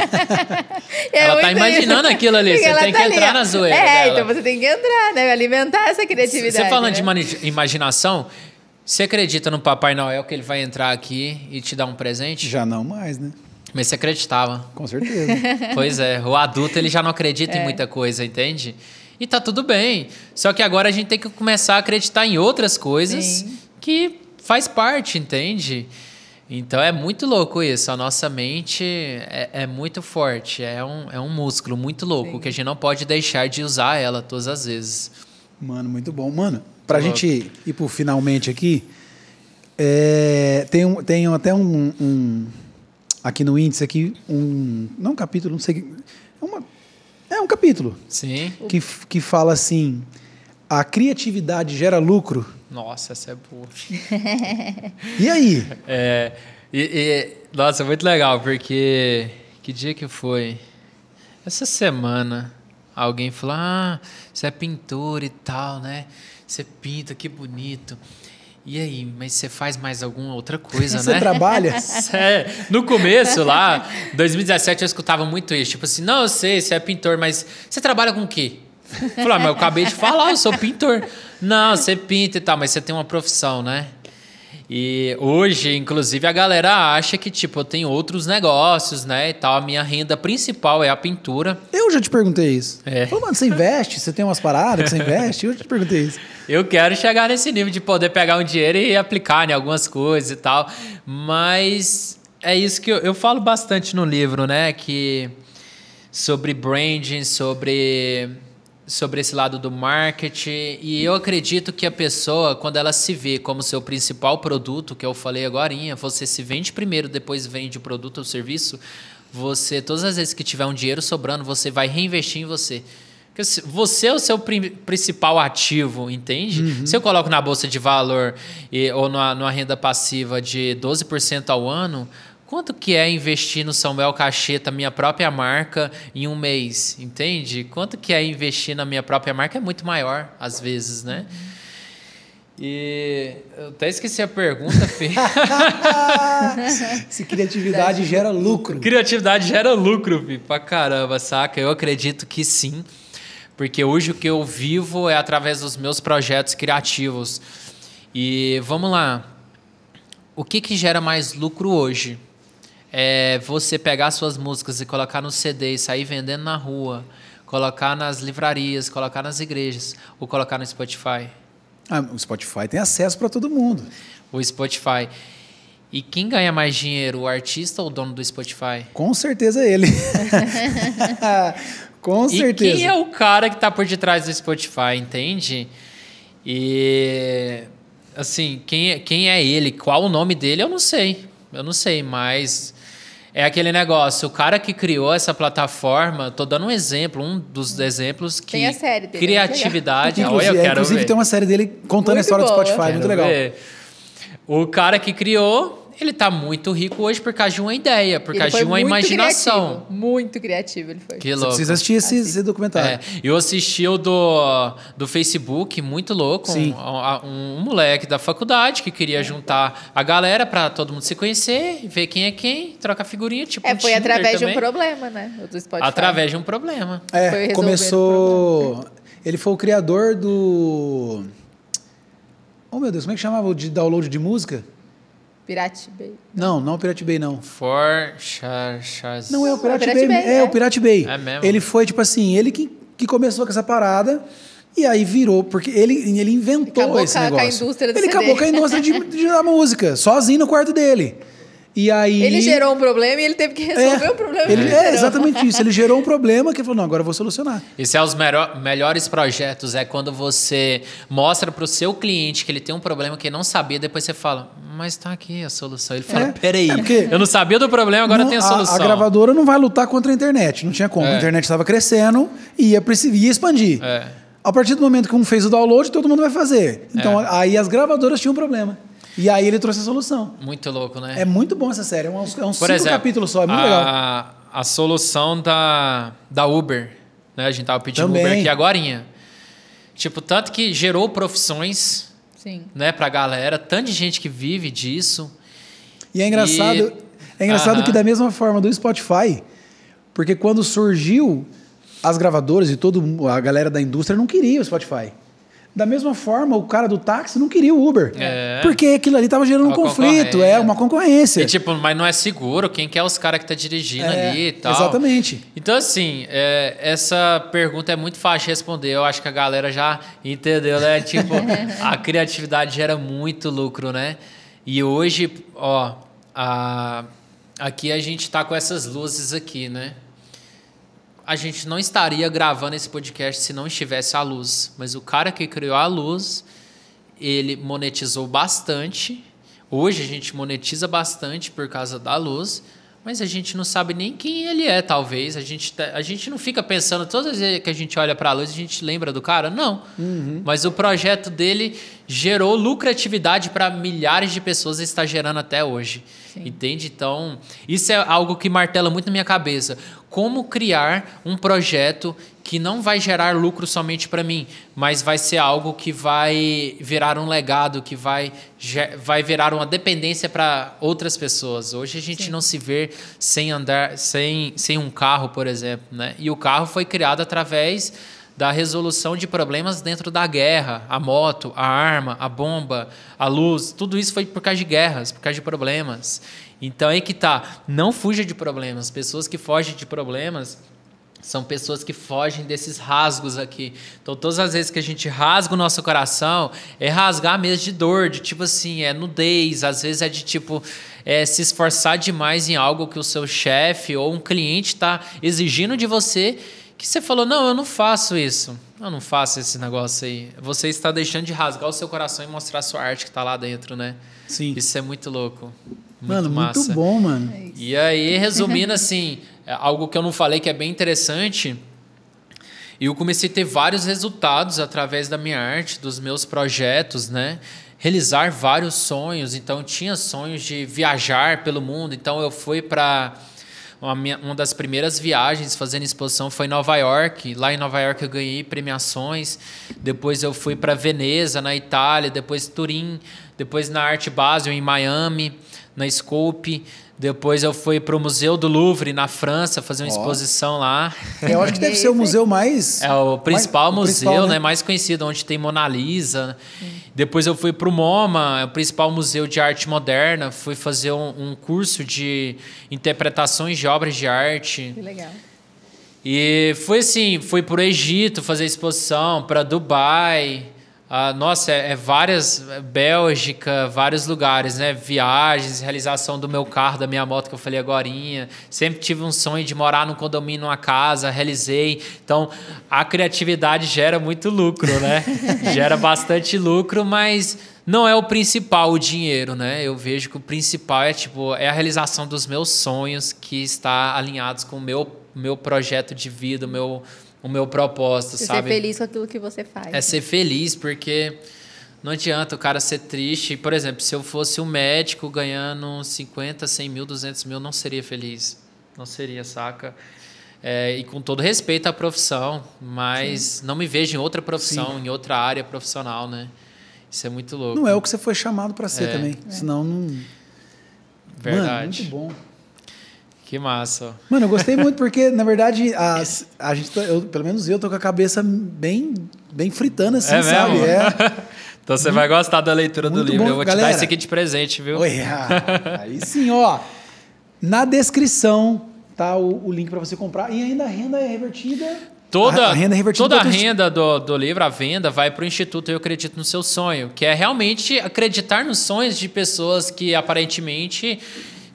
é ela tá imaginando isso. aquilo ali, você tem tá que ali, entrar ó. na zoeira. É, dela. então você tem que entrar, né? Alimentar essa criatividade. Você falando né? de imaginação, você acredita no Papai Noel que ele vai entrar aqui e te dar um presente? Já não mais, né? Mas você acreditava. Com certeza. pois é, o adulto ele já não acredita é. em muita coisa, entende? E tá tudo bem. Só que agora a gente tem que começar a acreditar em outras coisas Sim. que faz parte, entende? Então é muito louco isso. A nossa mente é, é muito forte, é um, é um músculo muito louco Sim. que a gente não pode deixar de usar ela todas as vezes. Mano, muito bom. Mano, para a gente ir por finalmente aqui, é, tem, um, tem até um, um, Aqui no índice, aqui, um. Não um capítulo, não sei. É, uma, é um capítulo. Sim. Que, que fala assim: a criatividade gera lucro. Nossa, essa é boa. e aí? É, e, e, nossa, é muito legal, porque. Que dia que foi? Essa semana, alguém falou: ah, você é pintor e tal, né? Você pinta, que bonito. E aí, mas você faz mais alguma outra coisa, você né? Você trabalha? É, no começo, lá, 2017, eu escutava muito isso. Tipo assim, não, eu sei, você é pintor, mas você trabalha com o quê? Falei, ah, mas eu acabei de falar, eu sou pintor. Não, você pinta e tal, mas você tem uma profissão, né? E hoje, inclusive, a galera acha que, tipo, eu tenho outros negócios, né? E tal. A minha renda principal é a pintura. Eu já te perguntei isso. É. Pô, mano, você investe? Você tem umas paradas que você investe? Eu já te perguntei isso. Eu quero chegar nesse nível de poder pegar um dinheiro e aplicar em né, algumas coisas e tal. Mas é isso que eu, eu falo bastante no livro, né? Que sobre branding, sobre sobre esse lado do marketing. E eu acredito que a pessoa, quando ela se vê como seu principal produto, que eu falei agora, você se vende primeiro, depois vende o produto ou serviço, você, todas as vezes que tiver um dinheiro sobrando, você vai reinvestir em você. Porque você é o seu principal ativo, entende? Uhum. Se eu coloco na bolsa de valor e, ou na, numa renda passiva de 12% ao ano, Quanto que é investir no Samuel Cacheta, minha própria marca, em um mês? Entende? Quanto que é investir na minha própria marca é muito maior, às vezes, né? E eu até esqueci a pergunta, Fê. Se criatividade gera lucro. Criatividade gera lucro, Fê, pra caramba, saca? Eu acredito que sim. Porque hoje o que eu vivo é através dos meus projetos criativos. E vamos lá. O que, que gera mais lucro hoje? é, você pegar suas músicas e colocar no CD e sair vendendo na rua, colocar nas livrarias, colocar nas igrejas ou colocar no Spotify? Ah, o Spotify tem acesso para todo mundo. O Spotify. E quem ganha mais dinheiro, o artista ou o dono do Spotify? Com certeza ele. Com certeza. E quem é o cara que está por detrás do Spotify, entende? E assim, quem é, quem é ele? Qual o nome dele? Eu não sei. Eu não sei, mas é aquele negócio, o cara que criou essa plataforma, tô dando um exemplo, um dos exemplos que tem a série dele, né? criatividade, eu quero inclusive ver. tem uma série dele contando muito a história boa. do Spotify, quero muito legal. Ver. O cara que criou ele tá muito rico hoje por causa de uma ideia, por causa de uma muito imaginação. Criativo, muito criativo ele foi. Que louco. Você precisa assistir esse, esse documentário. É, eu assisti o do, do Facebook, muito louco. Sim. Um, um, um moleque da faculdade que queria é. juntar a galera para todo mundo se conhecer, ver quem é quem, trocar figurinha, tipo. É, foi através também. de um problema, né? Do Através de um problema. É, começou. Problema. Ele foi o criador do. Oh, meu Deus, como é que chamava? De download de música? Pirate Bay. Não, não é o Pirate Bay, não. For Chas. Não é o Pirate, Pirate Bay, Bay, É, é o Pirate Bay. É mesmo. Ele foi, tipo assim, ele que, que começou com essa parada. E aí virou, porque ele, ele inventou acabou esse com a, negócio. Com a indústria do ele CD. acabou com a indústria de, de, da música, sozinho no quarto dele. E aí... Ele gerou um problema e ele teve que resolver é, o é, um problema. Ele, é, exatamente isso. Ele gerou um problema que ele falou, não, agora eu vou solucionar. E é os melhores projetos, é quando você mostra para o seu cliente que ele tem um problema que ele não sabia, depois você fala, mas está aqui a solução. Ele fala, é, peraí, é eu não sabia do problema, agora não, tem a solução. A, a, gravadora não vai lutar contra a internet, não tinha como. É. A internet estava crescendo e ia, ia expandir. A partir do momento que um fez o download, todo mundo vai fazer. Então, aí as gravadoras tinham um problema. E aí ele trouxe a solução. Muito louco, né? É muito bom essa série. É um, é um Por cinco exemplo, capítulos só, é muito a, legal. A solução da, da Uber, né? A gente tava pedindo Também. Uber aqui agora. Tipo, tanto que gerou profissões Sim. né, pra galera, tanta gente que vive disso. E é engraçado, e... É engraçado que da mesma forma do Spotify, porque quando surgiu as gravadoras e toda a galera da indústria não queria o Spotify. Da mesma forma, o cara do táxi não queria o Uber. É. Porque aquilo ali estava gerando um conflito, é uma concorrência. E tipo, mas não é seguro, quem quer é os caras que tá dirigindo é, ali e tal. Exatamente. Então, assim, é, essa pergunta é muito fácil de responder. Eu acho que a galera já entendeu, né? Tipo, a criatividade gera muito lucro, né? E hoje, ó, a, aqui a gente tá com essas luzes aqui, né? a gente não estaria gravando esse podcast se não estivesse a luz. Mas o cara que criou a luz, ele monetizou bastante. Hoje a gente monetiza bastante por causa da luz, mas a gente não sabe nem quem ele é, talvez. A gente, tá, a gente não fica pensando, todas as vezes que a gente olha para a luz, a gente lembra do cara? Não. Uhum. Mas o projeto dele gerou lucratividade para milhares de pessoas e está gerando até hoje. Sim. Entende? Então, isso é algo que martela muito na minha cabeça. Como criar um projeto que não vai gerar lucro somente para mim, mas vai ser algo que vai virar um legado, que vai, vai virar uma dependência para outras pessoas. Hoje a gente Sim. não se vê sem andar, sem, sem um carro, por exemplo. Né? E o carro foi criado através da resolução de problemas dentro da guerra, a moto, a arma, a bomba, a luz, tudo isso foi por causa de guerras, por causa de problemas. Então aí que tá, não fuja de problemas. Pessoas que fogem de problemas são pessoas que fogem desses rasgos aqui. Então, todas as vezes que a gente rasga o nosso coração, é rasgar mesmo de dor, de tipo assim, é nudez, às vezes é de tipo é, se esforçar demais em algo que o seu chefe ou um cliente está exigindo de você que você falou: não, eu não faço isso, eu não faço esse negócio aí. Você está deixando de rasgar o seu coração e mostrar a sua arte que está lá dentro, né? Sim. Isso é muito louco. Muito mano, massa. muito bom, mano. É e aí, resumindo assim, é algo que eu não falei que é bem interessante. E eu comecei a ter vários resultados através da minha arte, dos meus projetos, né? Realizar vários sonhos. Então, tinha sonhos de viajar pelo mundo. Então, eu fui para uma, minha, uma das primeiras viagens fazendo exposição foi em Nova York. Lá em Nova York eu ganhei premiações. Depois eu fui para Veneza, na Itália. Depois Turim. Depois na Arte Basel, em Miami, na Scope. Depois eu fui para o Museu do Louvre, na França, fazer uma oh. exposição lá. É, eu acho que deve ser o museu mais. É o principal mais, museu, o principal, né? né? Mais conhecido, onde tem Mona Lisa. Hum. Depois eu fui para o MoMA, é o principal museu de arte moderna. Fui fazer um, um curso de interpretações de obras de arte. Que legal. E foi assim: fui para o Egito fazer exposição, para Dubai. Ah, nossa, é, é, várias, é, Bélgica, vários lugares, né? Viagens, realização do meu carro, da minha moto que eu falei agora. Sempre tive um sonho de morar num condomínio, numa casa, realizei. Então, a criatividade gera muito lucro, né? gera bastante lucro, mas não é o principal o dinheiro, né? Eu vejo que o principal é tipo é a realização dos meus sonhos que está alinhados com o meu meu projeto de vida, o meu o meu propósito, e sabe? Ser feliz com aquilo que você faz. É ser feliz, porque não adianta o cara ser triste. Por exemplo, se eu fosse um médico ganhando 50, 100 mil, 200 mil, não seria feliz. Não seria, saca? É, e com todo respeito à profissão, mas Sim. não me vejo em outra profissão, Sim. em outra área profissional, né? Isso é muito louco. Não é o que você foi chamado para ser é. também. É. Senão não. Verdade. Mano, muito bom. Que massa. Mano, eu gostei muito porque, na verdade, a a gente tá, eu, pelo menos eu tô com a cabeça bem, bem fritando, assim, é sabe? Mesmo? É. então você vai gostar da leitura do livro. Bom. Eu vou Galera, te dar esse aqui de presente, viu? Oi, ah, aí sim, ó. Na descrição tá o, o link para você comprar. E ainda a renda é revertida. Toda a renda, é toda a renda do, do livro, a venda, vai para o Instituto Eu Acredito no Seu Sonho, que é realmente acreditar nos sonhos de pessoas que aparentemente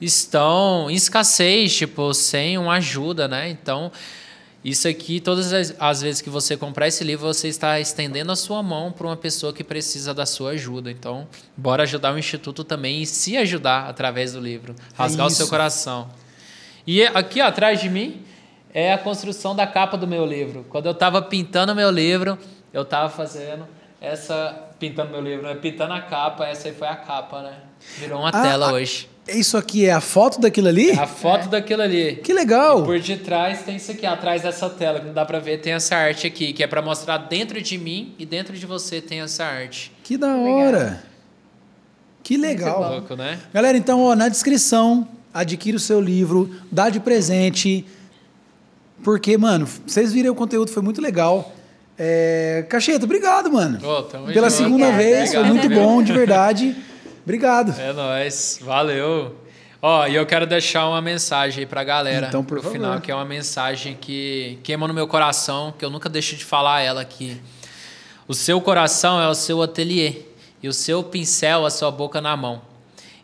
estão em escassez, tipo, sem uma ajuda, né? Então, isso aqui, todas as, as vezes que você comprar esse livro, você está estendendo a sua mão para uma pessoa que precisa da sua ajuda. Então, bora ajudar o Instituto também e se ajudar através do livro. É Rasgar é o seu coração. E aqui ó, atrás de mim é a construção da capa do meu livro. Quando eu estava pintando meu livro, eu estava fazendo essa. Pintando meu livro, né? pintando a capa, essa aí foi a capa, né? Virou uma a, ah, tela a, hoje. Isso aqui é a foto daquilo ali? É a foto é. daquilo ali. Que legal! E por detrás tem isso aqui, atrás dessa tela, que não dá pra ver, tem essa arte aqui, que é para mostrar dentro de mim e dentro de você tem essa arte. Que da hora! Legal. Que legal! Que louco, né? Galera, então, ó, na descrição, adquira o seu livro, dá de presente. Porque, mano, vocês viram o conteúdo, foi muito legal. É... Cacheta, obrigado, mano. Oh, Pela segunda vez, foi muito bom, de verdade. Obrigado. É nóis. Valeu. Ó, e eu quero deixar uma mensagem aí pra galera. Então, por favor. final, que é uma mensagem que queima no meu coração, que eu nunca deixo de falar ela aqui. O seu coração é o seu ateliê e o seu pincel é a sua boca na mão.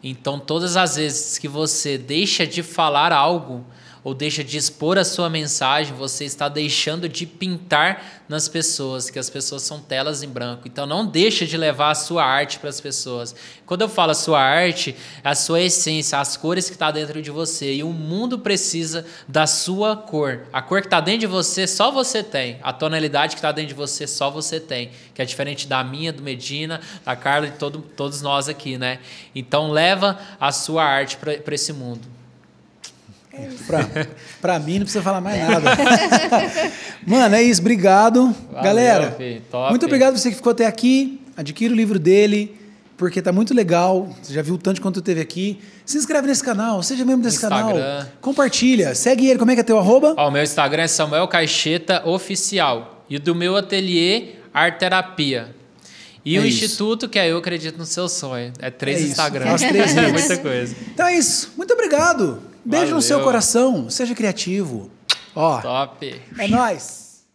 Então, todas as vezes que você deixa de falar algo, ou deixa de expor a sua mensagem, você está deixando de pintar nas pessoas, que as pessoas são telas em branco. Então não deixa de levar a sua arte para as pessoas. Quando eu falo a sua arte, é a sua essência, as cores que está dentro de você. E o mundo precisa da sua cor. A cor que está dentro de você, só você tem. A tonalidade que está dentro de você, só você tem. Que é diferente da minha, do Medina, da Carla, de todo, todos nós aqui, né? Então leva a sua arte para esse mundo. Para mim, não precisa falar mais nada. Mano, é isso. Obrigado. Valeu, Galera, muito obrigado você que ficou até aqui. Adquira o livro dele, porque tá muito legal. Você já viu o tanto quanto teve aqui. Se inscreve nesse canal, seja membro desse Instagram. canal. Compartilha. Segue ele. Como é que é teu arroba? o meu Instagram é Samuel Caixeta Oficial. E do meu ateliê, Arterapia. E é o isso. Instituto, que é Eu Acredito no Seu Sonho. É três é Instagrams. é muita coisa. Então é isso. Muito obrigado. Beijo Valeu. no seu coração, seja criativo. Ó. Top. É nóis.